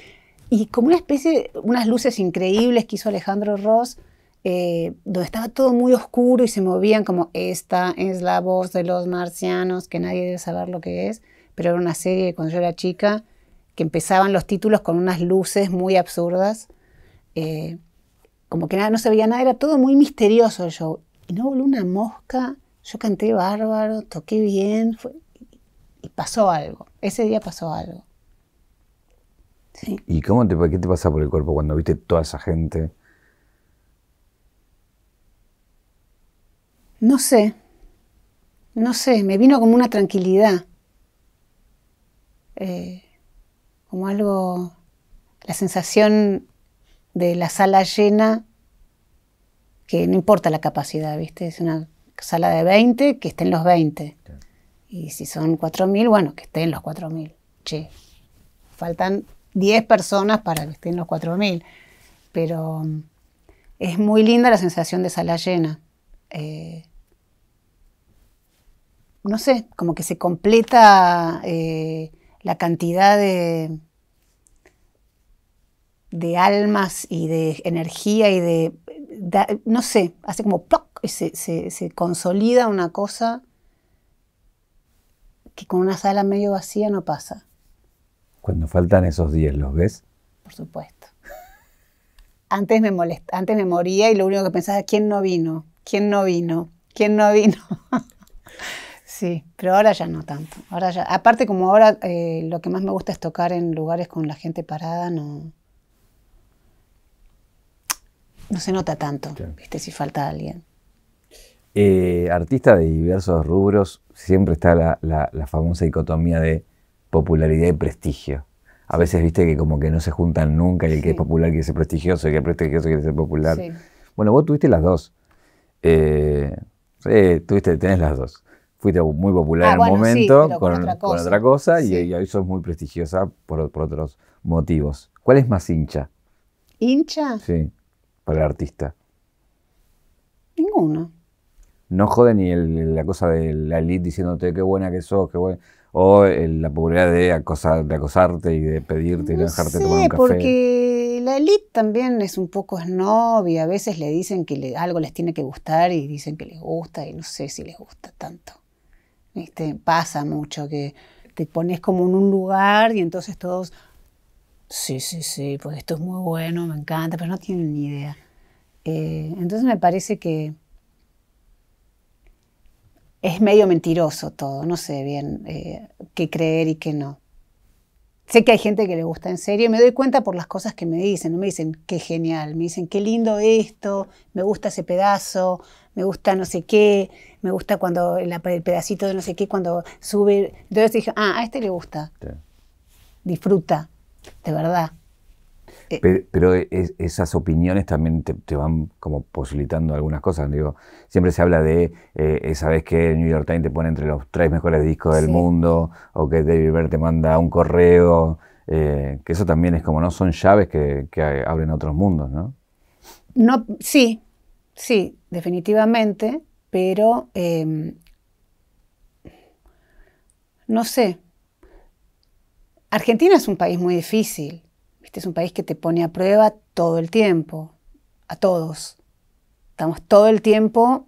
y como una especie, unas luces increíbles que hizo Alejandro Ross, eh, donde estaba todo muy oscuro y se movían como esta es la voz de los marcianos, que nadie debe saber lo que es, pero era una serie cuando yo era chica, que empezaban los títulos con unas luces muy absurdas, eh, como que nada, no se veía nada, era todo muy misterioso el show. Y no voló una mosca yo canté bárbaro, toqué bien, y pasó algo. Ese día pasó algo. ¿Y cómo te, qué te pasa por el cuerpo cuando viste toda esa gente? No sé, no sé, me vino como una tranquilidad, eh, como algo, la sensación de la sala llena, que no importa la capacidad, ¿viste? Es una sala de 20, que estén los 20. Y si son 4.000, bueno, que estén los 4.000. Che, faltan 10 personas para que estén los 4.000. Pero mm, es muy linda la sensación de sala llena. Eh, no sé, como que se completa eh, la cantidad de, de almas y de energía y de, no sé, hace como se, consolida una cosa que con una sala medio vacía no pasa. Cuando faltan esos 10, ¿los ves? Por supuesto. Antes me, molestaba, Antes me moría y lo único que pensaba es quién no vino, quién no vino, quién no vino. sí, pero ahora ya no tanto. Ahora ya... Aparte como ahora eh, lo que más me gusta es tocar en lugares con la gente parada, no, no se nota tanto, ¿viste? Si falta alguien. Eh, artista de diversos rubros, siempre está la, famosa dicotomía de popularidad y prestigio. A veces viste que como que no se juntan nunca y el que es popular quiere ser prestigioso y el que es prestigioso quiere ser popular. Bueno, vos tuviste las dos. Eh, tuviste, tenés las dos. Fuiste muy popular ah, en el momento con, otra cosa, y, hoy sos muy prestigiosa por, por otros motivos. ¿Cuál es más hincha? ¿Hincha? Sí, para el artista. Ninguno no jode ni la cosa de la elite diciéndote qué buena que sos, qué buena. O la popularidad de, acosarte y de pedirte y dejarte tomar un café. Porque la elite también es un poco snob y a veces le dicen que algo les tiene que gustar y dicen que les gusta y no sé si les gusta tanto. ¿Viste? Pasa mucho que te pones como en un lugar y entonces todos, sí, sí, sí, pues esto es muy bueno, me encanta, pero no tienen ni idea. Eh, entonces me parece que es medio mentiroso todo, no sé bien eh, qué creer y qué no. Sé que hay gente que le gusta en serio me doy cuenta por las cosas que me dicen. No me dicen qué genial, me dicen qué lindo esto, me gusta ese pedazo, me gusta no sé qué, me gusta cuando el pedacito de no sé qué cuando sube. Entonces dije, ah, a este le gusta. Disfruta, de verdad. Eh, pero, e-, esas opiniones también te, van como posibilitando algunas cosas. Digo, siempre se habla de eh, esa vez que el New York Times te pone entre los tres mejores discos del mundo, o que David Byrne te manda un correo, eh, que eso también es como, ¿no? Son llaves que, abren otros mundos, ¿no? No, sí, sí, definitivamente, pero em, no sé. Argentina es un país muy difícil este es un país que te pone a prueba todo el tiempo, a todos. Estamos todo el tiempo,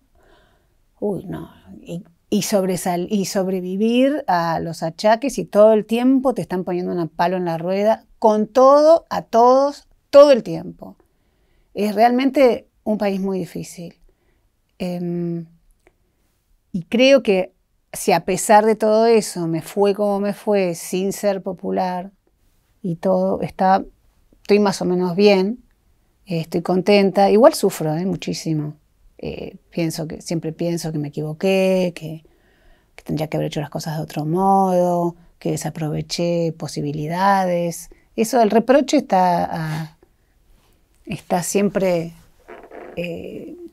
uy, no, y, y sobrevivir a los achaques y todo el tiempo te están poniendo una palo en la rueda, con todo, a todos, todo el tiempo. Es realmente un país muy difícil. Em, y creo que si a pesar de todo eso me fue como me fue, sin ser popular, y todo está, estoy más o menos bien, eh, estoy contenta, igual sufro eh, muchísimo. Eh, pienso que, siempre pienso que me equivoqué, que, tendría que haber hecho las cosas de otro modo, que desaproveché posibilidades. Eso, el reproche está, está siempre,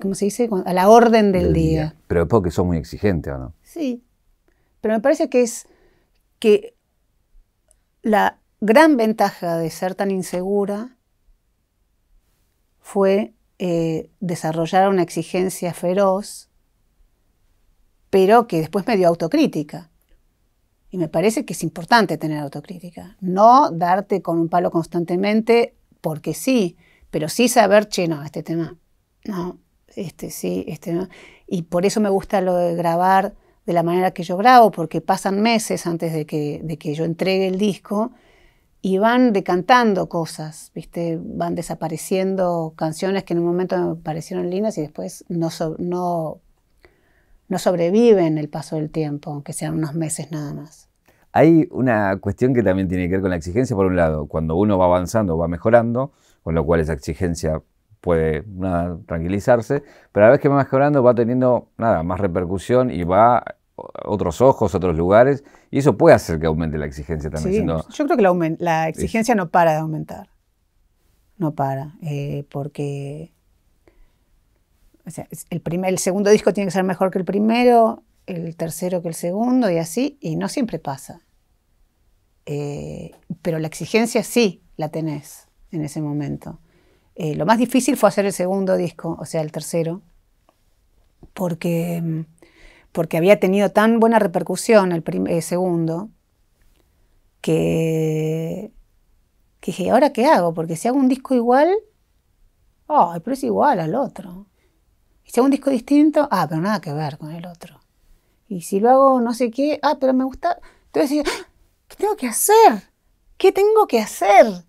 ¿cómo se dice? A la orden del, día. Pero es porque soy muy exigente, ¿o no? Sí, pero me parece que es que la gran ventaja de ser tan insegura fue eh, desarrollar una exigencia feroz, pero que después me dio autocrítica. Y me parece que es importante tener autocrítica. No darte con un palo constantemente porque sí, pero sí saber, che, no, este tema, no, este sí, este no. Y por eso me gusta lo de grabar de la manera que yo grabo, porque pasan meses antes de que yo entregue el disco y van decantando cosas, ¿viste? Van desapareciendo canciones que en un momento parecieron lindas y después no, sobreviven el paso del tiempo, aunque sean unos meses nada más. Hay una cuestión que también tiene que ver con la exigencia, por un lado, cuando uno va avanzando, va mejorando, con lo cual esa exigencia puede tranquilizarse, pero a la vez que va mejorando va teniendo nada, más repercusión y va otros ojos, otros lugares, y eso puede hacer que aumente la exigencia también. Sí, Yo creo que la, exigencia no para de aumentar, no para, eh, porque o sea, el, primer, el segundo disco tiene que ser mejor que el primero, el tercero que el segundo, y así, y no siempre pasa. Eh, pero la exigencia sí la tenés en ese momento. Eh, lo más difícil fue hacer el segundo disco, o sea, el tercero, porque mm, porque había tenido tan buena repercusión el, eh, segundo, que, que, dije, ¿ahora qué hago? Porque si hago un disco igual, oh, pero es igual al otro. Y si hago un disco distinto, ah, pero nada que ver con el otro. Y si lo hago no sé qué, ah, pero me gusta. Entonces, ah, ¿qué tengo que hacer? ¿Qué tengo que hacer?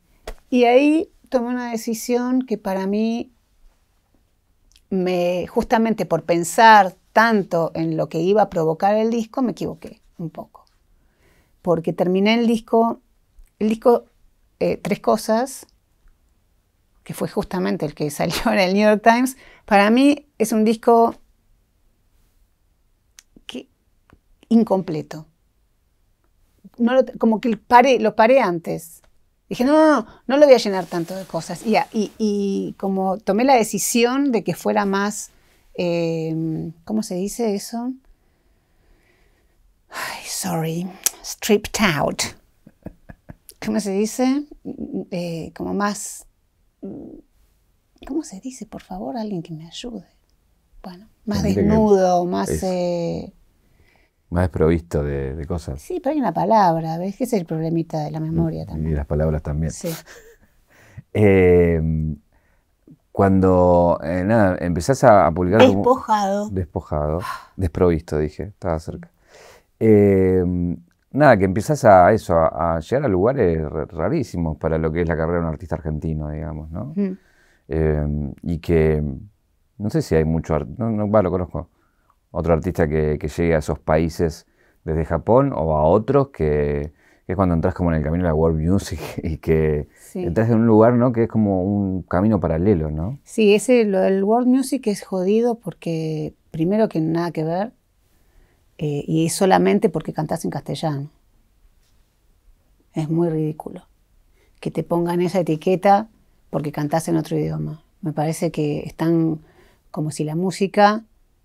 Y ahí tomé una decisión que para mí, me, justamente por pensar tanto en lo que iba a provocar el disco, me equivoqué un poco. Porque terminé el disco, el disco eh, Tres Cosas, que fue justamente el que salió en el New York Times, para mí es un disco incompleto. como que lo paré antes. Dije, no, no, no, no lo voy a llenar tanto de cosas. y como tomé la decisión de que fuera más Em, ¿cómo se dice eso? Ay, sorry, stripped out. ¿Cómo se dice? Eh, como más... ¿Cómo se dice? Por favor, alguien que me ayude. Bueno, más desnudo, más... Eh, más desprovisto de, cosas. Sí, pero hay una palabra, ¿ves? Que es el problemita de la mm, memoria también. Y las palabras también. Sí. Em, cuando eh, nada, empezás a, a publicar. Despojado. despojado. Desprovisto, dije, estaba cerca. Em, nada, que empezás a eso, a, llegar a lugares rarísimos para lo que es la carrera de un artista argentino, digamos, ¿no? Mm. Em, y que no sé si hay mucho, no, no va, lo conozco, otro artista que, que llegue a esos países desde Japón o a otros que, que es cuando entras como en el camino de la World Music y que entras en un lugar que es como un camino paralelo, ¿no? Sí, ese, lo del World Music es jodido porque primero que nada que ver eh, y y solamente porque cantas en castellano. Es muy ridículo que te pongan esa etiqueta porque cantas en otro idioma. Me parece que están como si la música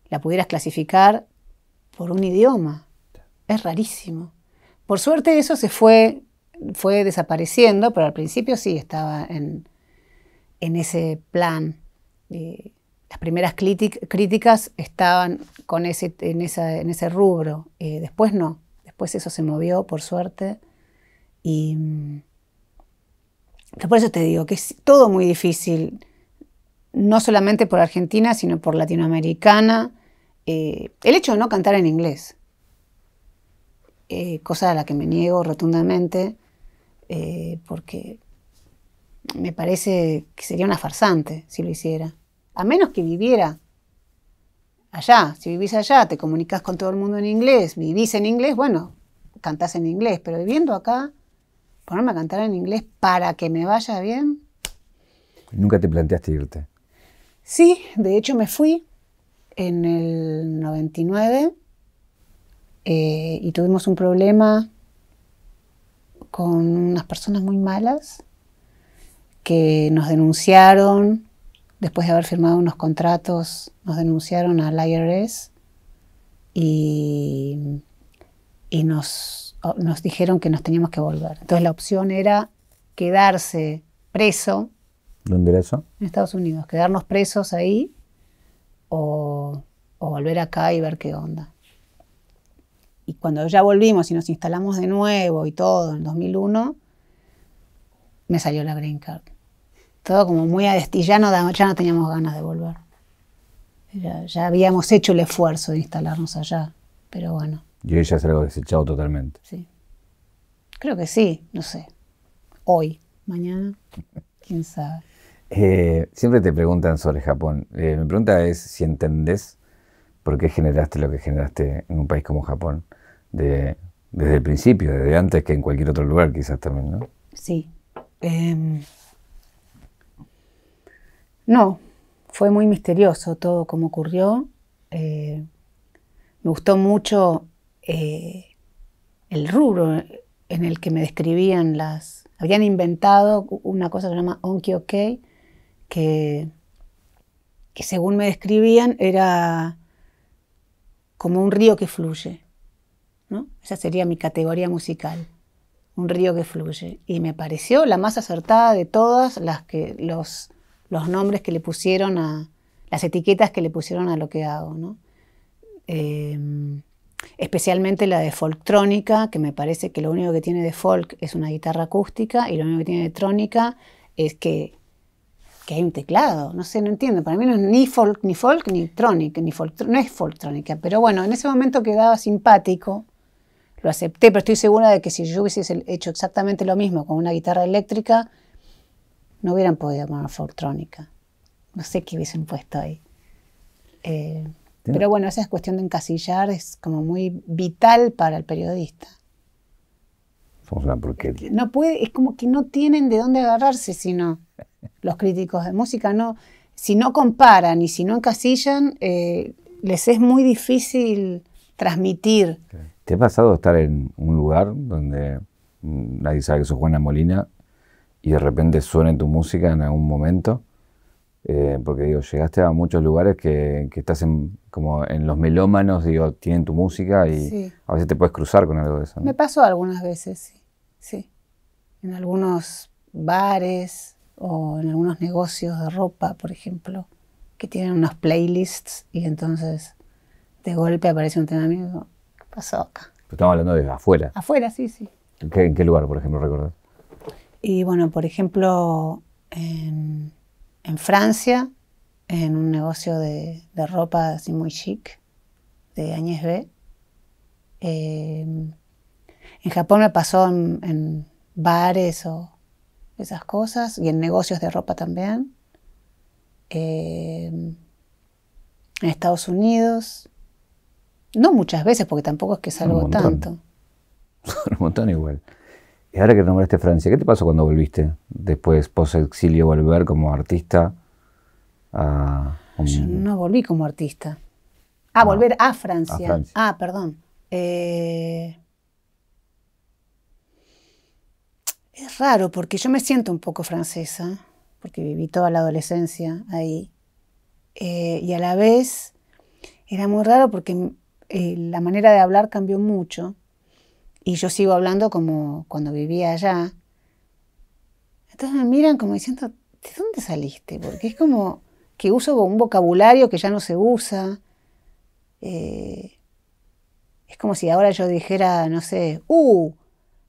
la pudieras clasificar por un idioma. Es rarísimo. Por suerte eso se fue, fue desapareciendo, pero al principio sí estaba en, ese plan. Eh, las primeras críticas estaban con ese, en, ese rubro, eh, después no, después eso se movió, por suerte. Y mm, por eso te digo que es todo muy difícil, no solamente por Argentina, sino por latinoamericana. Eh, el hecho de no cantar en inglés, eh, cosa a la que me niego rotundamente, eh, porque me parece que sería una farsante si lo hiciera. A menos que viviera allá. Si vivís allá, te comunicas con todo el mundo en inglés, vivís en inglés, bueno, cantás en inglés, pero viviendo acá, ponerme a cantar en inglés para que me vaya bien. ¿Nunca te planteaste irte? Sí, de hecho me fui en el 99 eh, y tuvimos un problema con unas personas muy malas que nos denunciaron después de haber firmado unos contratos, nos denunciaron al IRS y, nos, nos dijeron que nos teníamos que volver. Entonces la opción era quedarse preso. En Estados Unidos, quedarnos presos ahí o, o volver acá y ver qué onda y cuando ya volvimos y nos instalamos de nuevo y todo en 2001, me salió la green card. Todo como muy a ya no, ya no teníamos ganas de volver. Ya, habíamos hecho el esfuerzo de instalarnos allá, pero bueno. Y ella se lo desechado totalmente. Sí. Creo que sí, no sé. Hoy, mañana, quién sabe. Eh, siempre te preguntan sobre Japón. Eh, mi pregunta es si entendés por qué generaste lo que generaste en un país como Japón desde el principio, desde antes que en cualquier otro lugar quizás también, ¿no? Sí. Em, no, fue muy misterioso todo como ocurrió. Eh, me gustó mucho eh, el rubro en el que me describían las... Habían inventado una cosa que se llama Onky OK, que, que según me describían era como un río que fluye. Esa sería mi categoría musical, un río que fluye. Y me pareció la más acertada de todas las que los, nombres que le pusieron a, las etiquetas que le pusieron a lo que hago, em, especialmente la de folktrónica, que me parece que lo único que tiene de folk es una guitarra acústica y lo único que tiene de trónica es que, hay un teclado. No sé, no entiendo. Para mí no es ni folk, ni folk, ni tronic, ni no es folktrónica. Pero bueno, en ese momento quedaba simpático lo acepté, pero estoy segura de que si yo hubiese hecho exactamente lo mismo con una guitarra eléctrica, no hubieran podido llamar folktrónica. No sé qué hubiesen puesto ahí. Eh, pero bueno, esa es cuestión de encasillar, es como muy vital para el periodista. No puede, es como que no tienen de dónde agarrarse, si no los críticos de música no. Si no comparan y si no encasillan, eh, les es muy difícil transmitir. ¿Te ha pasado estar en un lugar donde mm, nadie sabe que sos Juana Molina y de repente suene tu música en algún momento? Eh, porque digo, llegaste a muchos lugares que, estás en, como en los melómanos, digo, tienen tu música y a veces te puedes cruzar con algo de eso. Me pasó algunas veces, sí. sí. En algunos bares o en algunos negocios de ropa, por ejemplo, que tienen unos playlists y entonces de golpe aparece un tema mío pasó acá. estamos hablando de afuera. Afuera, sí, sí. ¿En qué, lugar, por ejemplo, recordás? Y bueno, por ejemplo, en, Francia, en un negocio de, ropa así muy chic, de Añez B. Em, en Japón me pasó en, bares o esas cosas, y en negocios de ropa también. Em, en Estados Unidos, no muchas veces, porque tampoco es que salgo tanto. Un montón igual. Y ahora que nombraste Francia, ¿qué te pasó cuando volviste? Después, post exilio, volver como artista no volví como artista. Ah, ah volver a Francia. Ah, perdón. Eh, es raro porque yo me siento un poco francesa, porque viví toda la adolescencia ahí. Eh, y a la vez era muy raro porque eh, la manera de hablar cambió mucho y yo sigo hablando como cuando vivía allá. Entonces me miran como diciendo, ¿de dónde saliste? Porque es como que uso un vocabulario que ya no se usa. Eh, es como si ahora yo dijera, no sé, ¡uh!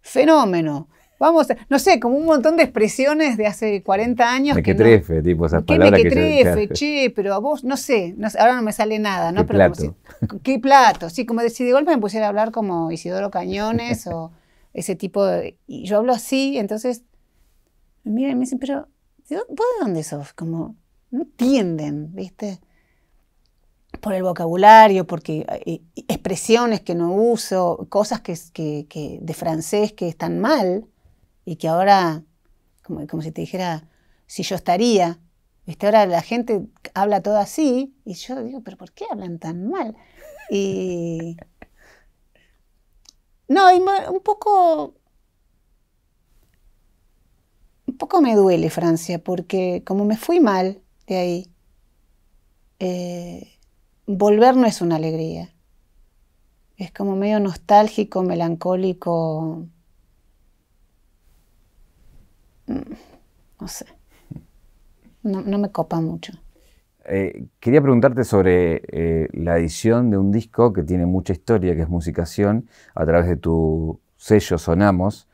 Fenómeno. Vamos, no sé, como un montón de expresiones de hace 40 años. que trefe tipo esas ¿qué palabras. Mequetrefe, che, pero a vos, no sé, ahora no me sale nada, ¿no? ¿Qué pero plato? si, ¿Qué plato? Sí, como de, si de golpe me pusiera a hablar como Isidoro Cañones o ese tipo de. Y yo hablo así, entonces. Miren, me dicen, pero ¿vos de dónde sos? Como, no entienden, ¿viste? Por el vocabulario, porque eh, eh, expresiones que no uso, cosas que, que de francés que están mal y que ahora, como, como si te dijera, si yo estaría, Ahora la gente habla todo así y yo digo, pero ¿por qué hablan tan mal? Y... No, un poco... Un poco me duele Francia, porque como me fui mal de ahí, eh, volver no es una alegría. Es como medio nostálgico, melancólico no sé, no, me copa mucho. Eh, quería preguntarte sobre eh, la edición de un disco que tiene mucha historia, que es Musicación, a través de tu sello Sonamos,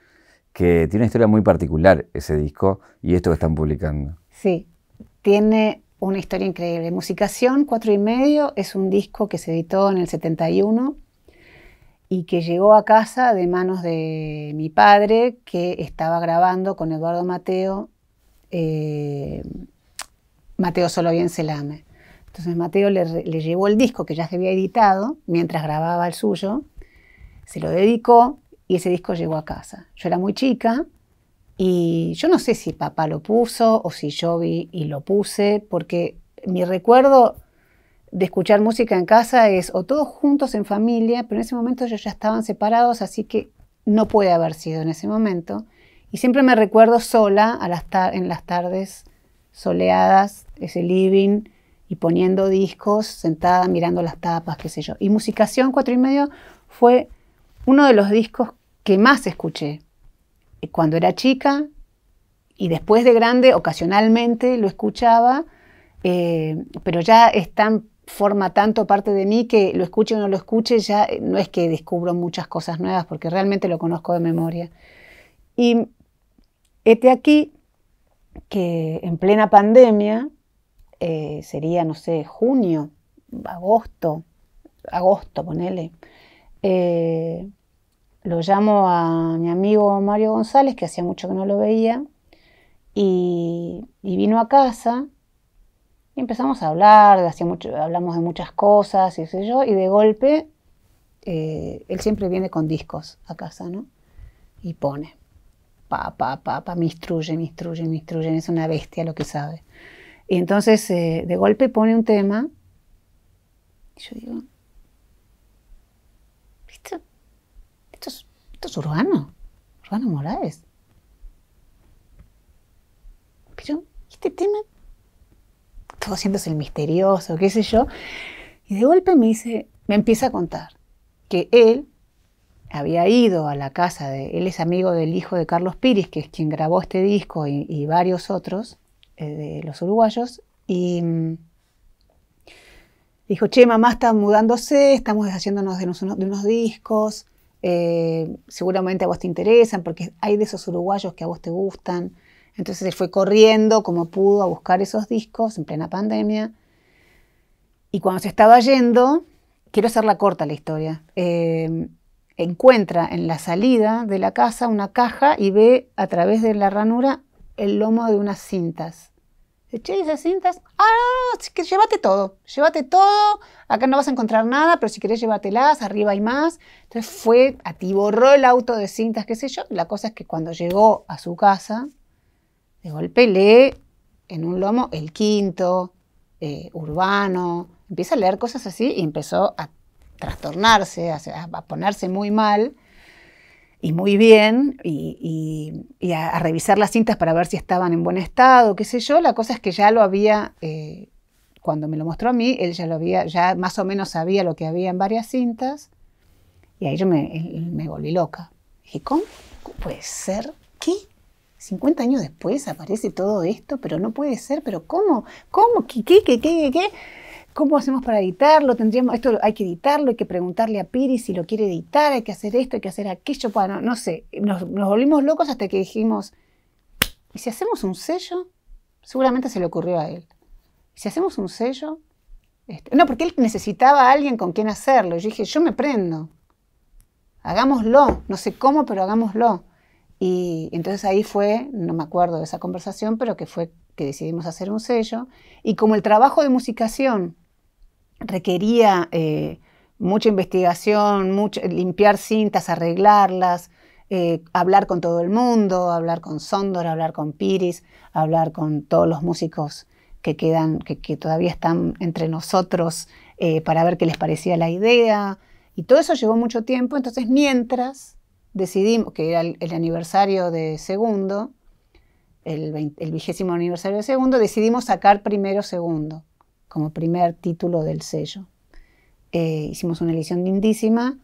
que tiene una historia muy particular ese disco y esto que están publicando. Sí, tiene una historia increíble. Musicación 4 y medio es un disco que se editó en el 71 y que llegó a casa de manos de mi padre, que estaba grabando con Eduardo Mateo, eh, Mateo Solo Bien en lame. Entonces Mateo le, llevó el disco que ya se había editado mientras grababa el suyo, se lo dedicó y ese disco llegó a casa. Yo era muy chica y yo no sé si papá lo puso o si yo vi y lo puse, porque mi recuerdo de escuchar música en casa es o todos juntos en familia, pero en ese momento ellos ya estaban separados, así que no puede haber sido en ese momento. Y siempre me recuerdo sola en las tardes soleadas, ese living, y poniendo discos, sentada mirando las tapas, qué sé yo. Y Musicación cuatro y medio fue uno de los discos que más escuché. Eh, cuando era chica y después de grande, ocasionalmente lo escuchaba, eh, pero ya están forma tanto parte de mí que lo escuche o no lo escuche, ya eh, no es que descubro muchas cosas nuevas, porque realmente lo conozco de memoria. Y este aquí que en plena pandemia, eh, sería, no sé, junio, agosto, agosto, ponele, eh, lo llamo a mi amigo Mario González, que hacía mucho que no lo veía, y vino a casa y empezamos a hablar, mucho, hablamos de muchas cosas, y yo, y de golpe eh, él siempre viene con discos a casa, ¿no? Y pone, pa, pa, pa, pa, me instruye, me instruyen, me instruyen, es una bestia lo que sabe. Y entonces eh, de golpe pone un tema, y yo digo, ¿esto, esto, es, urbano? ¿Urbano Morales? Pero este tema todo siempre es el misterioso, qué sé yo. Y de golpe me dice, me empieza a contar que él había ido a la casa de, él es amigo del hijo de Carlos Piris, que es quien grabó este disco y, varios otros eh, de los uruguayos, y mm, dijo, che, mamá está mudándose, estamos deshaciéndonos de unos, unos discos, eh, seguramente a vos te interesan, porque hay de esos uruguayos que a vos te gustan. Entonces se fue corriendo como pudo a buscar esos discos en plena pandemia. Y cuando se estaba yendo, quiero hacerla corta la historia, em, encuentra en la salida de la casa una caja y ve a través de la ranura el lomo de unas cintas. Che, esas cintas, ah, no, no, que llévate todo, llévate todo, acá no vas a encontrar nada, pero si querés llevártelas arriba hay más. Entonces fue, atiborró el auto de cintas, qué sé yo. La cosa es que cuando llegó a su casa, de golpe lee en un lomo el quinto, eh, urbano, empieza a leer cosas así y empezó a trastornarse, a, ponerse muy mal y muy bien y, a, revisar las cintas para ver si estaban en buen estado, qué sé yo. La cosa es que ya lo había, eh, cuando me lo mostró a mí, él ya lo había, ya más o menos sabía lo que había en varias cintas y ahí yo me, me volví loca. Dije, ¿cómo puede ser 50 años después aparece todo esto, pero no puede ser, pero ¿cómo? ¿Cómo? ¿Qué? ¿Qué? ¿Qué? ¿Qué? qué? qué qué qué cómo hacemos para editarlo? Tendríamos, esto hay que editarlo, hay que preguntarle a Piri si lo quiere editar, hay que hacer esto, hay que hacer aquello. Bueno, no sé, nos, volvimos locos hasta que dijimos, ¿y si hacemos un sello? Seguramente se le ocurrió a él. ¿Y si hacemos un sello? Este, no, porque él necesitaba a alguien con quien hacerlo. Yo dije, yo me prendo. Hagámoslo. No sé cómo, pero hagámoslo. Y entonces ahí fue, no me acuerdo de esa conversación, pero que fue que decidimos hacer un sello. Y como el trabajo de musicación requería eh, mucha investigación, limpiar cintas, arreglarlas, eh, hablar con todo el mundo, hablar con Sondor, hablar con Piris, hablar con todos los músicos que quedan, que, todavía están entre nosotros eh, para ver qué les parecía la idea. Y todo eso llevó mucho tiempo. Entonces, mientras decidimos, que era el, aniversario de segundo, el, vigésimo aniversario de segundo, decidimos sacar primero segundo, como primer título del sello. Eh, hicimos una edición lindísima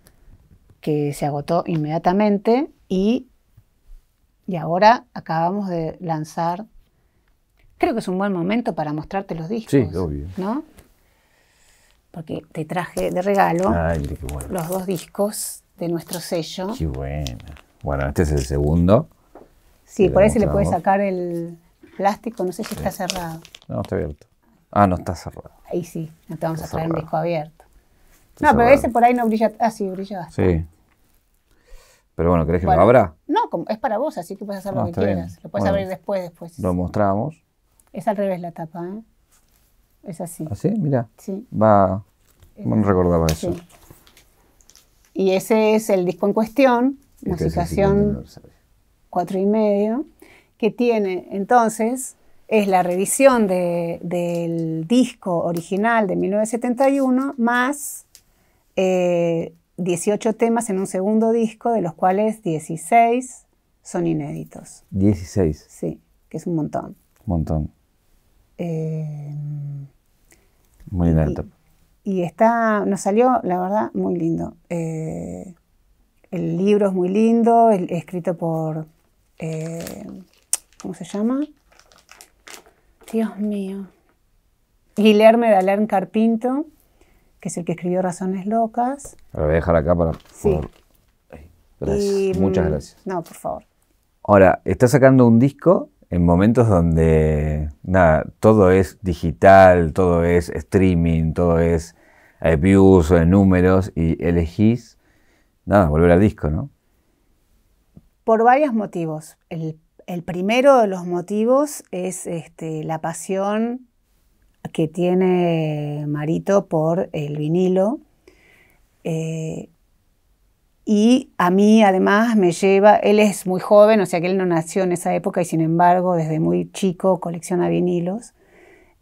que se agotó inmediatamente y, y ahora acabamos de lanzar. Creo que es un buen momento para mostrarte los discos. Porque te traje de regalo los dos discos de nuestro sello. Qué bueno. Bueno, este es el segundo. Sí, por ahí se le puede sacar el plástico, no sé si está cerrado. No, está abierto. Ah, no está cerrado. Ahí sí, no te vamos a traer un disco abierto. no, pero ese por ahí no brilla. Ah, sí, brilla bastante. Sí. Pero bueno, ¿querés que lo abra? No, es para vos, así que puedes hacer lo que quieras. Lo puedes abrir después, después. Lo mostramos. Es al revés la tapa, ¿eh? Es así. ¿Así? ¿Ah, Mira. Sí. Va. No recordaba eso. Y ese es el disco en cuestión, este Musicación cuatro y medio, que tiene entonces, es la revisión del disco original de 1971 más 18 eh, temas en un segundo disco, de los cuales 16 son inéditos. 16. Sí, que es un montón. Un montón. Eh, Muy inédito y está, nos salió, la verdad, muy lindo. Eh, el libro es muy lindo, escrito por, eh, ¿cómo se llama? Dios mío. Guilherme de Carpinto, que es el que escribió Razones Locas. lo voy a dejar acá para... Mm, Muchas gracias. No, por favor. Ahora, está sacando un disco en momentos donde nada, todo es digital, todo es streaming, todo es eh, views o eh, números y elegís, nada, volver al disco, ¿no? Por varios motivos. El, primero de los motivos es este, la pasión que tiene Marito por el vinilo. Eh, y a mí además me lleva, él es muy joven, o sea que él no nació en esa época y sin embargo desde muy chico colecciona vinilos.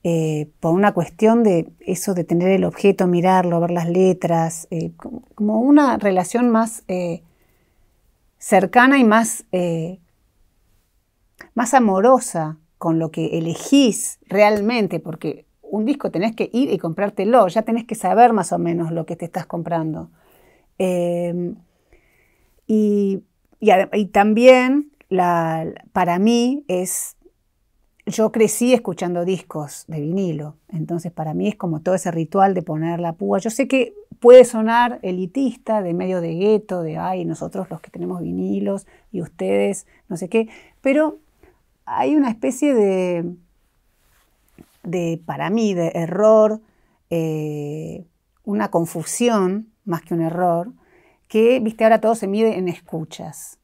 Eh, por una cuestión de eso de tener el objeto, mirarlo, ver las letras, eh, como una relación más eh, cercana y más, más amorosa con lo que elegís realmente, porque un disco tenés que ir y comprártelo, ya tenés que saber más o menos lo que te estás comprando. Em, y, también para mí es yo crecí escuchando discos de vinilo, entonces para mí es como todo ese ritual de poner la púa. Yo sé que puede sonar elitista, de medio de gueto, de, ay, nosotros los que tenemos vinilos y ustedes, no sé qué, pero hay una especie de, de para mí, de error, eh, una confusión más que un error, que, viste, ahora todo se mide en escuchas.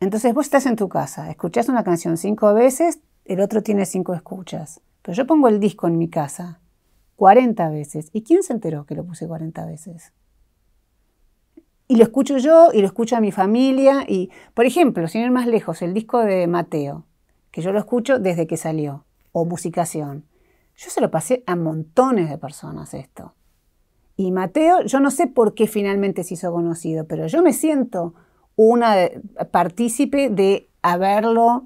Entonces vos estás en tu casa, escuchás una canción cinco veces, el otro tiene cinco escuchas. Pero yo pongo el disco en mi casa 40 veces. ¿Y quién se enteró que lo puse 40 veces? Y lo escucho yo y lo escucho a mi familia. Y, por ejemplo, sin ir más lejos, el disco de Mateo, que yo lo escucho desde que salió, o Musicación. Yo se lo pasé a montones de personas esto. Y Mateo, yo no sé por qué finalmente se hizo conocido, pero yo me siento una partícipe de haberlo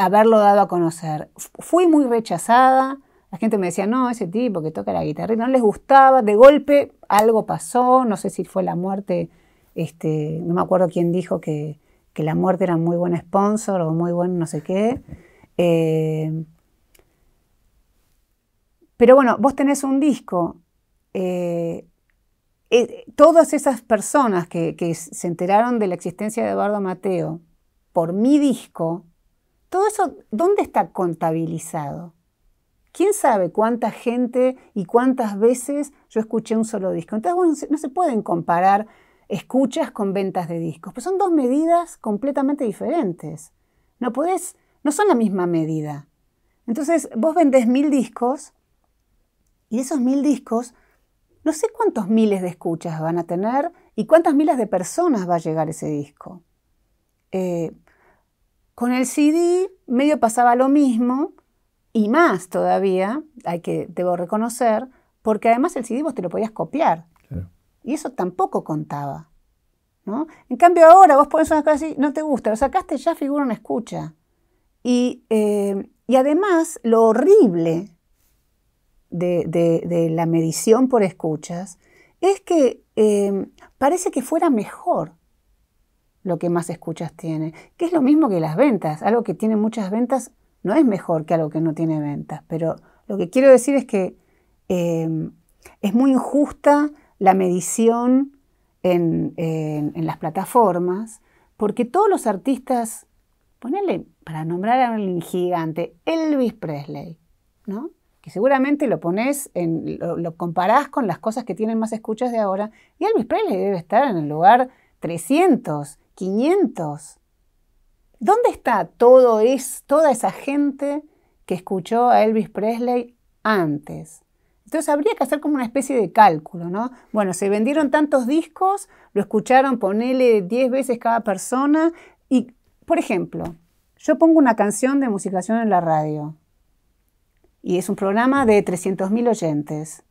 haberlo dado a conocer. Fui muy rechazada, la gente me decía, no, ese tipo que toca la guitarra, y no les gustaba, de golpe algo pasó, no sé si fue la muerte, este, no me acuerdo quién dijo que, la muerte era muy buen sponsor o muy buen no sé qué. Eh, pero bueno, vos tenés un disco. Eh, eh, todas esas personas que, que, se enteraron de la existencia de Eduardo Mateo por mi disco, todo eso, ¿dónde está contabilizado? ¿Quién sabe cuánta gente y cuántas veces yo escuché un solo disco? Entonces, no se pueden comparar escuchas con ventas de discos, pues son dos medidas completamente diferentes. No podés, no son la misma medida. Entonces, vos vendés mil discos y esos mil discos, no sé cuántos miles de escuchas van a tener y cuántas miles de personas va a llegar ese disco. Eh, con el CD medio pasaba lo mismo y más todavía, hay que, debo reconocer, porque además el CD vos te lo podías copiar. Y eso tampoco contaba. ¿no? En cambio ahora vos pones una cosa así, no te gusta, lo sacaste ya figura una escucha. Y, eh, además lo horrible de, de, la medición por escuchas es que eh, parece que fuera mejor lo que más escuchas tiene, que es lo mismo que las ventas. Algo que tiene muchas ventas no es mejor que algo que no tiene ventas, pero lo que quiero decir es que em, es muy injusta la medición en, las plataformas, porque todos los artistas, Ponerle, para nombrar a un gigante, Elvis Presley, ¿no? que seguramente lo pones, en, lo, lo, comparás con las cosas que tienen más escuchas de ahora, y Elvis Presley debe estar en el lugar 300 500. ¿Dónde está toda esa gente que escuchó a Elvis Presley antes? Entonces habría que hacer como una especie de cálculo, ¿no? Bueno, se vendieron tantos discos, lo escucharon, ponele 10 veces cada persona. Y, por ejemplo, yo pongo una canción de musicación en la radio. Y es un programa de 300.000 oyentes.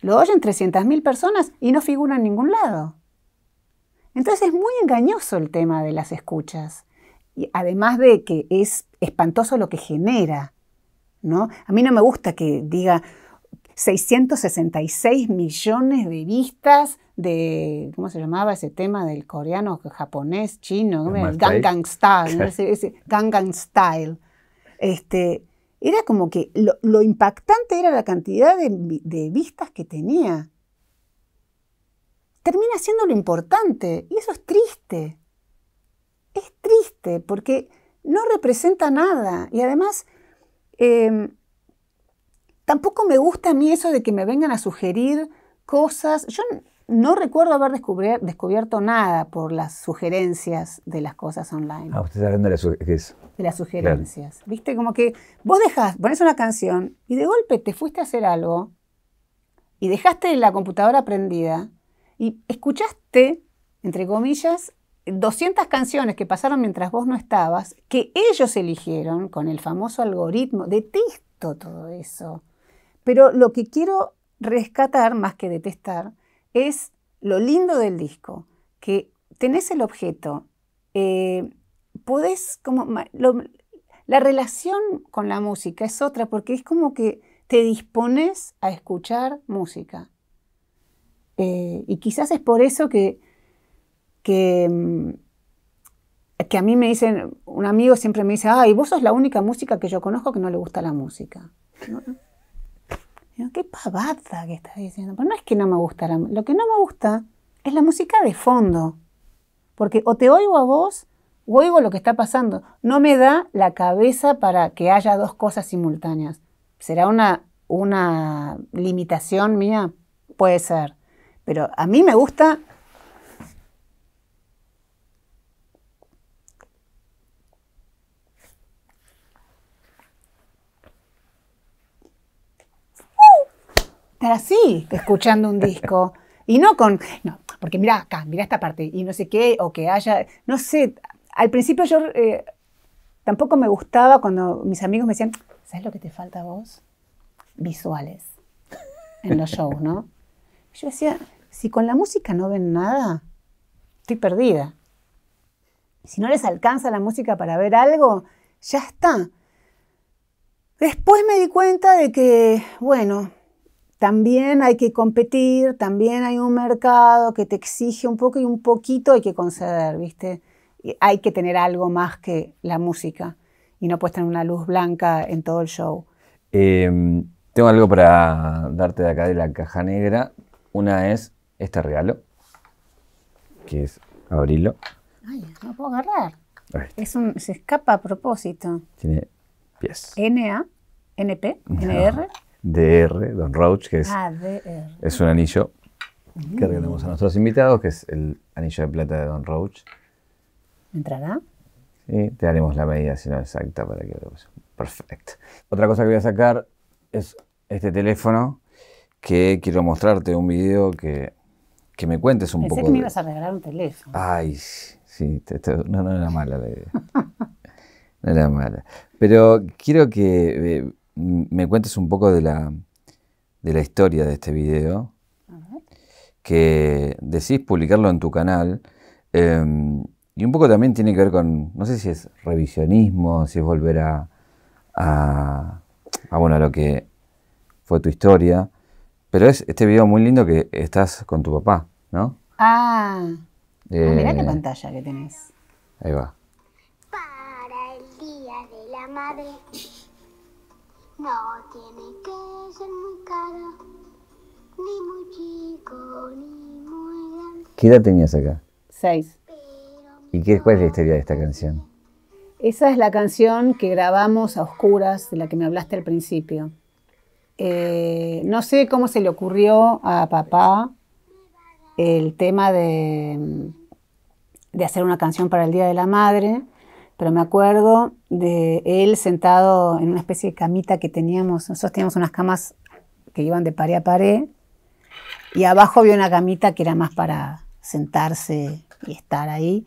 Lo oyen 300.000 personas y no figura en ningún lado. Entonces es muy engañoso el tema de las escuchas. Y además de que es espantoso lo que genera, ¿no? A mí no me gusta que diga 666 millones de vistas de, ¿cómo se llamaba ese tema del coreano, japonés, chino? Gang Style. Style. Este, era como que lo, impactante era la cantidad de vistas que tenía termina siendo lo importante. Y eso es triste. Es triste porque no representa nada. Y además, em, tampoco me gusta a mí eso de que me vengan a sugerir cosas. Yo no recuerdo haber descubierto nada por las sugerencias de las cosas online. Ah, usted está hablando de, las sugerencias. de las sugerencias. Viste, como que vos dejas, pones una canción y de golpe te fuiste a hacer algo y dejaste la computadora prendida y escuchaste, entre comillas, 200 canciones que pasaron mientras vos no estabas, que ellos eligieron con el famoso algoritmo. Detesto todo eso. Pero lo que quiero rescatar, más que detestar, es lo lindo del disco, que tenés el objeto, eh, podés como... la relación con la música es otra, porque es como que te dispones a escuchar música. Eh, y quizás es por eso que, mm, que, a mí me dicen, un amigo siempre me dice, ay, vos sos la única música que yo conozco que no le gusta la música. Qué pavada que estás diciendo. Pero no es que no me gusta, lo que no me gusta es la música de fondo. Porque o te oigo a vos o oigo lo que está pasando. No me da la cabeza para que haya dos cosas simultáneas. ¿Será una, una limitación mía? Puede ser pero a mí me gusta estar así, escuchando un disco. Y no con, no, porque mira acá, mira esta parte, y no sé qué, o que haya, no sé, al principio yo eh, tampoco me gustaba cuando mis amigos me decían, ¿sabes lo que te falta a vos? Visuales en los shows, ¿no? Yo decía, si con la música no ven nada, estoy perdida. Si no les alcanza la música para ver algo, ya está. Después me di cuenta de que, bueno, también hay que competir, también hay un mercado que te exige un poco y un poquito hay que conceder, ¿viste? hay que tener algo más que la música y no puedes tener una luz blanca en todo el show. Em, tengo algo para darte de acá de la caja negra, una es este regalo, que es abrirlo. Ay, no puedo agarrar. Es un, se escapa a propósito. Tiene pies. N-A, N-P, NA, NP, d DR, Don Roach, que es, ah, D es un anillo mm. que regalamos a nuestros invitados, que es el anillo de plata de Don Roach. ¿Entrará? Sí, te daremos la medida, si no exacta, para que lo Perfecto. Otra cosa que voy a sacar es este teléfono que quiero mostrarte un video que, me cuentes un poco. Pensé que me ibas a regalar un teléfono. Ay, sí, no, no era mala la idea. no era mala. Pero quiero que eh, me cuentes un poco de la, de la historia de este video, que decís publicarlo en tu canal. Em, y un poco también tiene que ver con, no sé si es revisionismo, si es volver a, a bueno, a lo que fue tu historia, pero es este video muy lindo que estás con tu papá, ¿no? Ah. Mira ah, mirá qué eh, pantalla que tenés. Ahí va. Para el día de la madre. No tiene que ser muy caro. Ni muy chico, ni muy grande. ¿Qué edad tenías acá? Seis. ¿Y qué, cuál es la historia de esta canción? Esa es la canción que grabamos a oscuras, de la que me hablaste al principio. Eh, no sé cómo se le ocurrió a papá el tema de, mm, de, hacer una canción para el Día de la Madre, pero me acuerdo de él sentado en una especie de camita que teníamos, nosotros teníamos unas camas que iban de pared a pared, y abajo había una camita que era más para sentarse y estar ahí.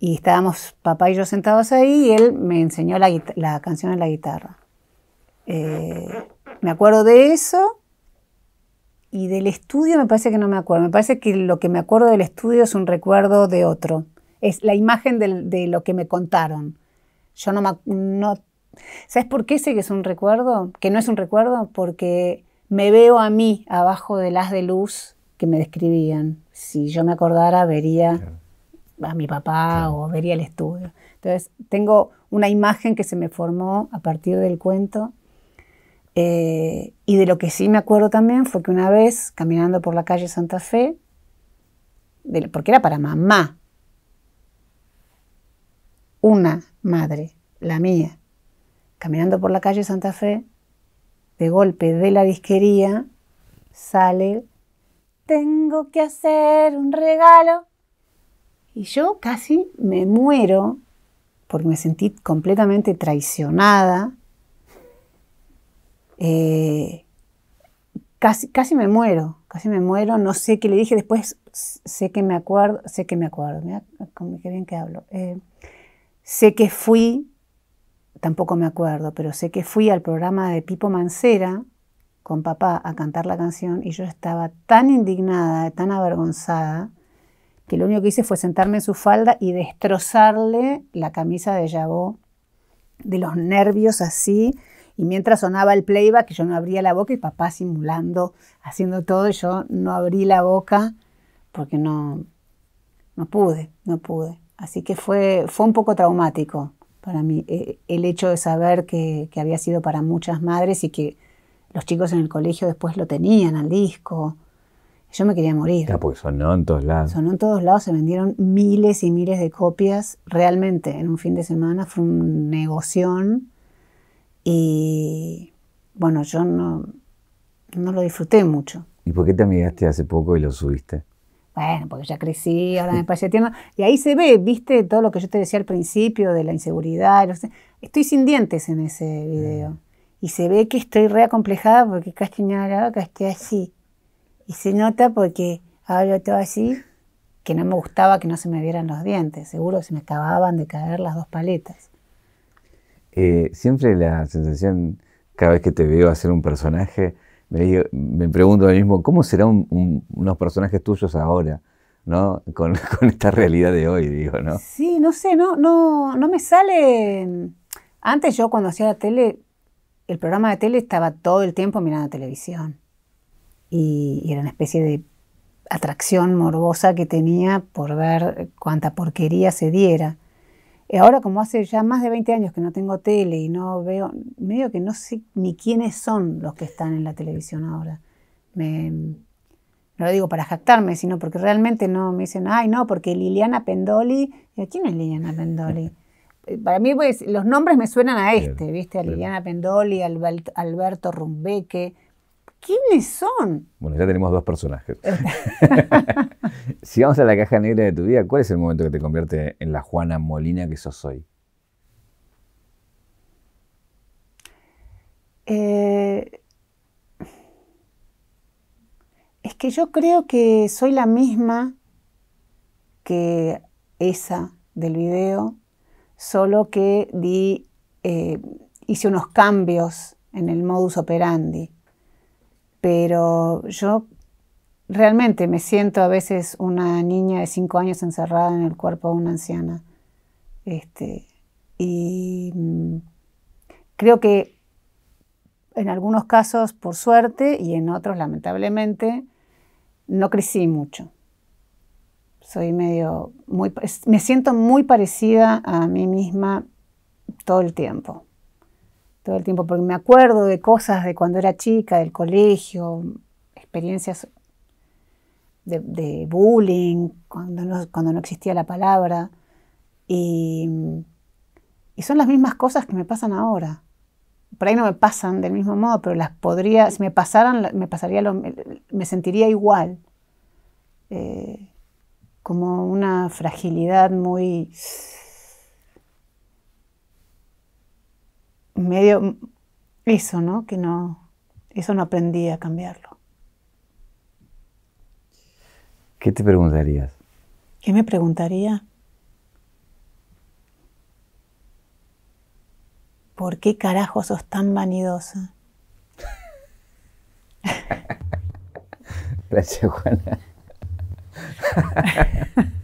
Y estábamos papá y yo sentados ahí y él me enseñó la, canción en la guitarra. Eh, me acuerdo de eso y del estudio me parece que no me acuerdo. Me parece que lo que me acuerdo del estudio es un recuerdo de otro. Es la imagen de lo que me contaron. Yo no No, ¿Sabes por qué sé que es un recuerdo? Que no es un recuerdo porque me veo a mí abajo del haz de luz que me describían. Si yo me acordara, vería a mi papá o vería el estudio. Entonces, tengo una imagen que se me formó a partir del cuento eh, y de lo que sí me acuerdo también fue que una vez, caminando por la calle Santa Fe, porque era para mamá, una madre, la mía, caminando por la calle Santa Fe, de golpe de la disquería sale, tengo que hacer un regalo. Y yo casi me muero porque me sentí completamente traicionada eh, casi, me muero, casi me muero, no sé qué le dije, después sé que me acuerdo, sé que me acuerdo, mira qué bien que hablo. Eh, sé que fui, tampoco me acuerdo, pero sé que fui al programa de Pipo Mancera con papá a cantar la canción y yo estaba tan indignada, tan avergonzada, que lo único que hice fue sentarme en su falda y destrozarle la camisa de Jabó de los nervios así, y mientras sonaba el playback, yo no abría la boca y papá simulando, haciendo todo, yo no abrí la boca porque no, no pude, no pude. Así que fue, fue un poco traumático para mí eh, el hecho de saber que, había sido para muchas madres y que los chicos en el colegio después lo tenían al disco. Yo me quería morir. sonó en todos lados. Sonó en todos lados, se vendieron miles y miles de copias. Realmente, en un fin de semana fue un negoción y bueno, yo no, no lo disfruté mucho. ¿Y por qué te amigaste hace poco y lo subiste? Bueno, porque ya crecí, ahora me parece tierno. Y ahí se ve, viste, todo lo que yo te decía al principio de la inseguridad. Estoy sin dientes en ese video. Y se ve que estoy re acomplejada porque casi no que así. Y se nota porque hablo todo así, que no me gustaba que no se me vieran los dientes. Seguro se me acababan de caer las dos paletas. Eh, siempre la sensación, cada vez que te veo hacer un personaje, me, me pregunto a mismo, ¿cómo serán unos personajes tuyos ahora? ¿no? Con, esta realidad de hoy, digo, ¿no? Sí, no sé, no, no, no me sale. Antes yo cuando hacía la tele, el programa de tele estaba todo el tiempo mirando televisión. y era una especie de atracción morbosa que tenía por ver cuánta porquería se diera. Y ahora como hace ya más de 20 años que no tengo tele y no veo, medio que no sé ni quiénes son los que están en la televisión ahora. Me, no lo digo para jactarme, sino porque realmente no me dicen, ay, no, porque Liliana Pendoli. ¿Quién es Liliana Pendoli? Eh, para mí pues, los nombres me suenan a este, ¿viste? A Liliana Pendoli, a Alberto Rumbeque, ¿Quiénes son? Bueno, ya tenemos dos personajes. si vamos a la caja negra de tu vida, ¿cuál es el momento que te convierte en la Juana Molina que sos hoy? Eh, es que yo creo que soy la misma que esa del video, solo que di, eh, hice unos cambios en el modus operandi pero yo realmente me siento a veces una niña de cinco años encerrada en el cuerpo de una anciana. Este, y mm, creo que en algunos casos, por suerte, y en otros, lamentablemente, no crecí mucho. Soy medio, muy, me siento muy parecida a mí misma todo el tiempo todo el tiempo, porque me acuerdo de cosas de cuando era chica, del colegio, experiencias de, bullying, cuando no, cuando no existía la palabra. Y, son las mismas cosas que me pasan ahora. Por ahí no me pasan del mismo modo, pero las podría, si me pasaran, me, pasaría lo, me sentiría igual. Eh, como una fragilidad muy medio eso, ¿no? Que no, eso no aprendí a cambiarlo. ¿Qué te preguntarías? ¿Qué me preguntaría? ¿Por qué carajo sos tan vanidosa? Gracias, Juana.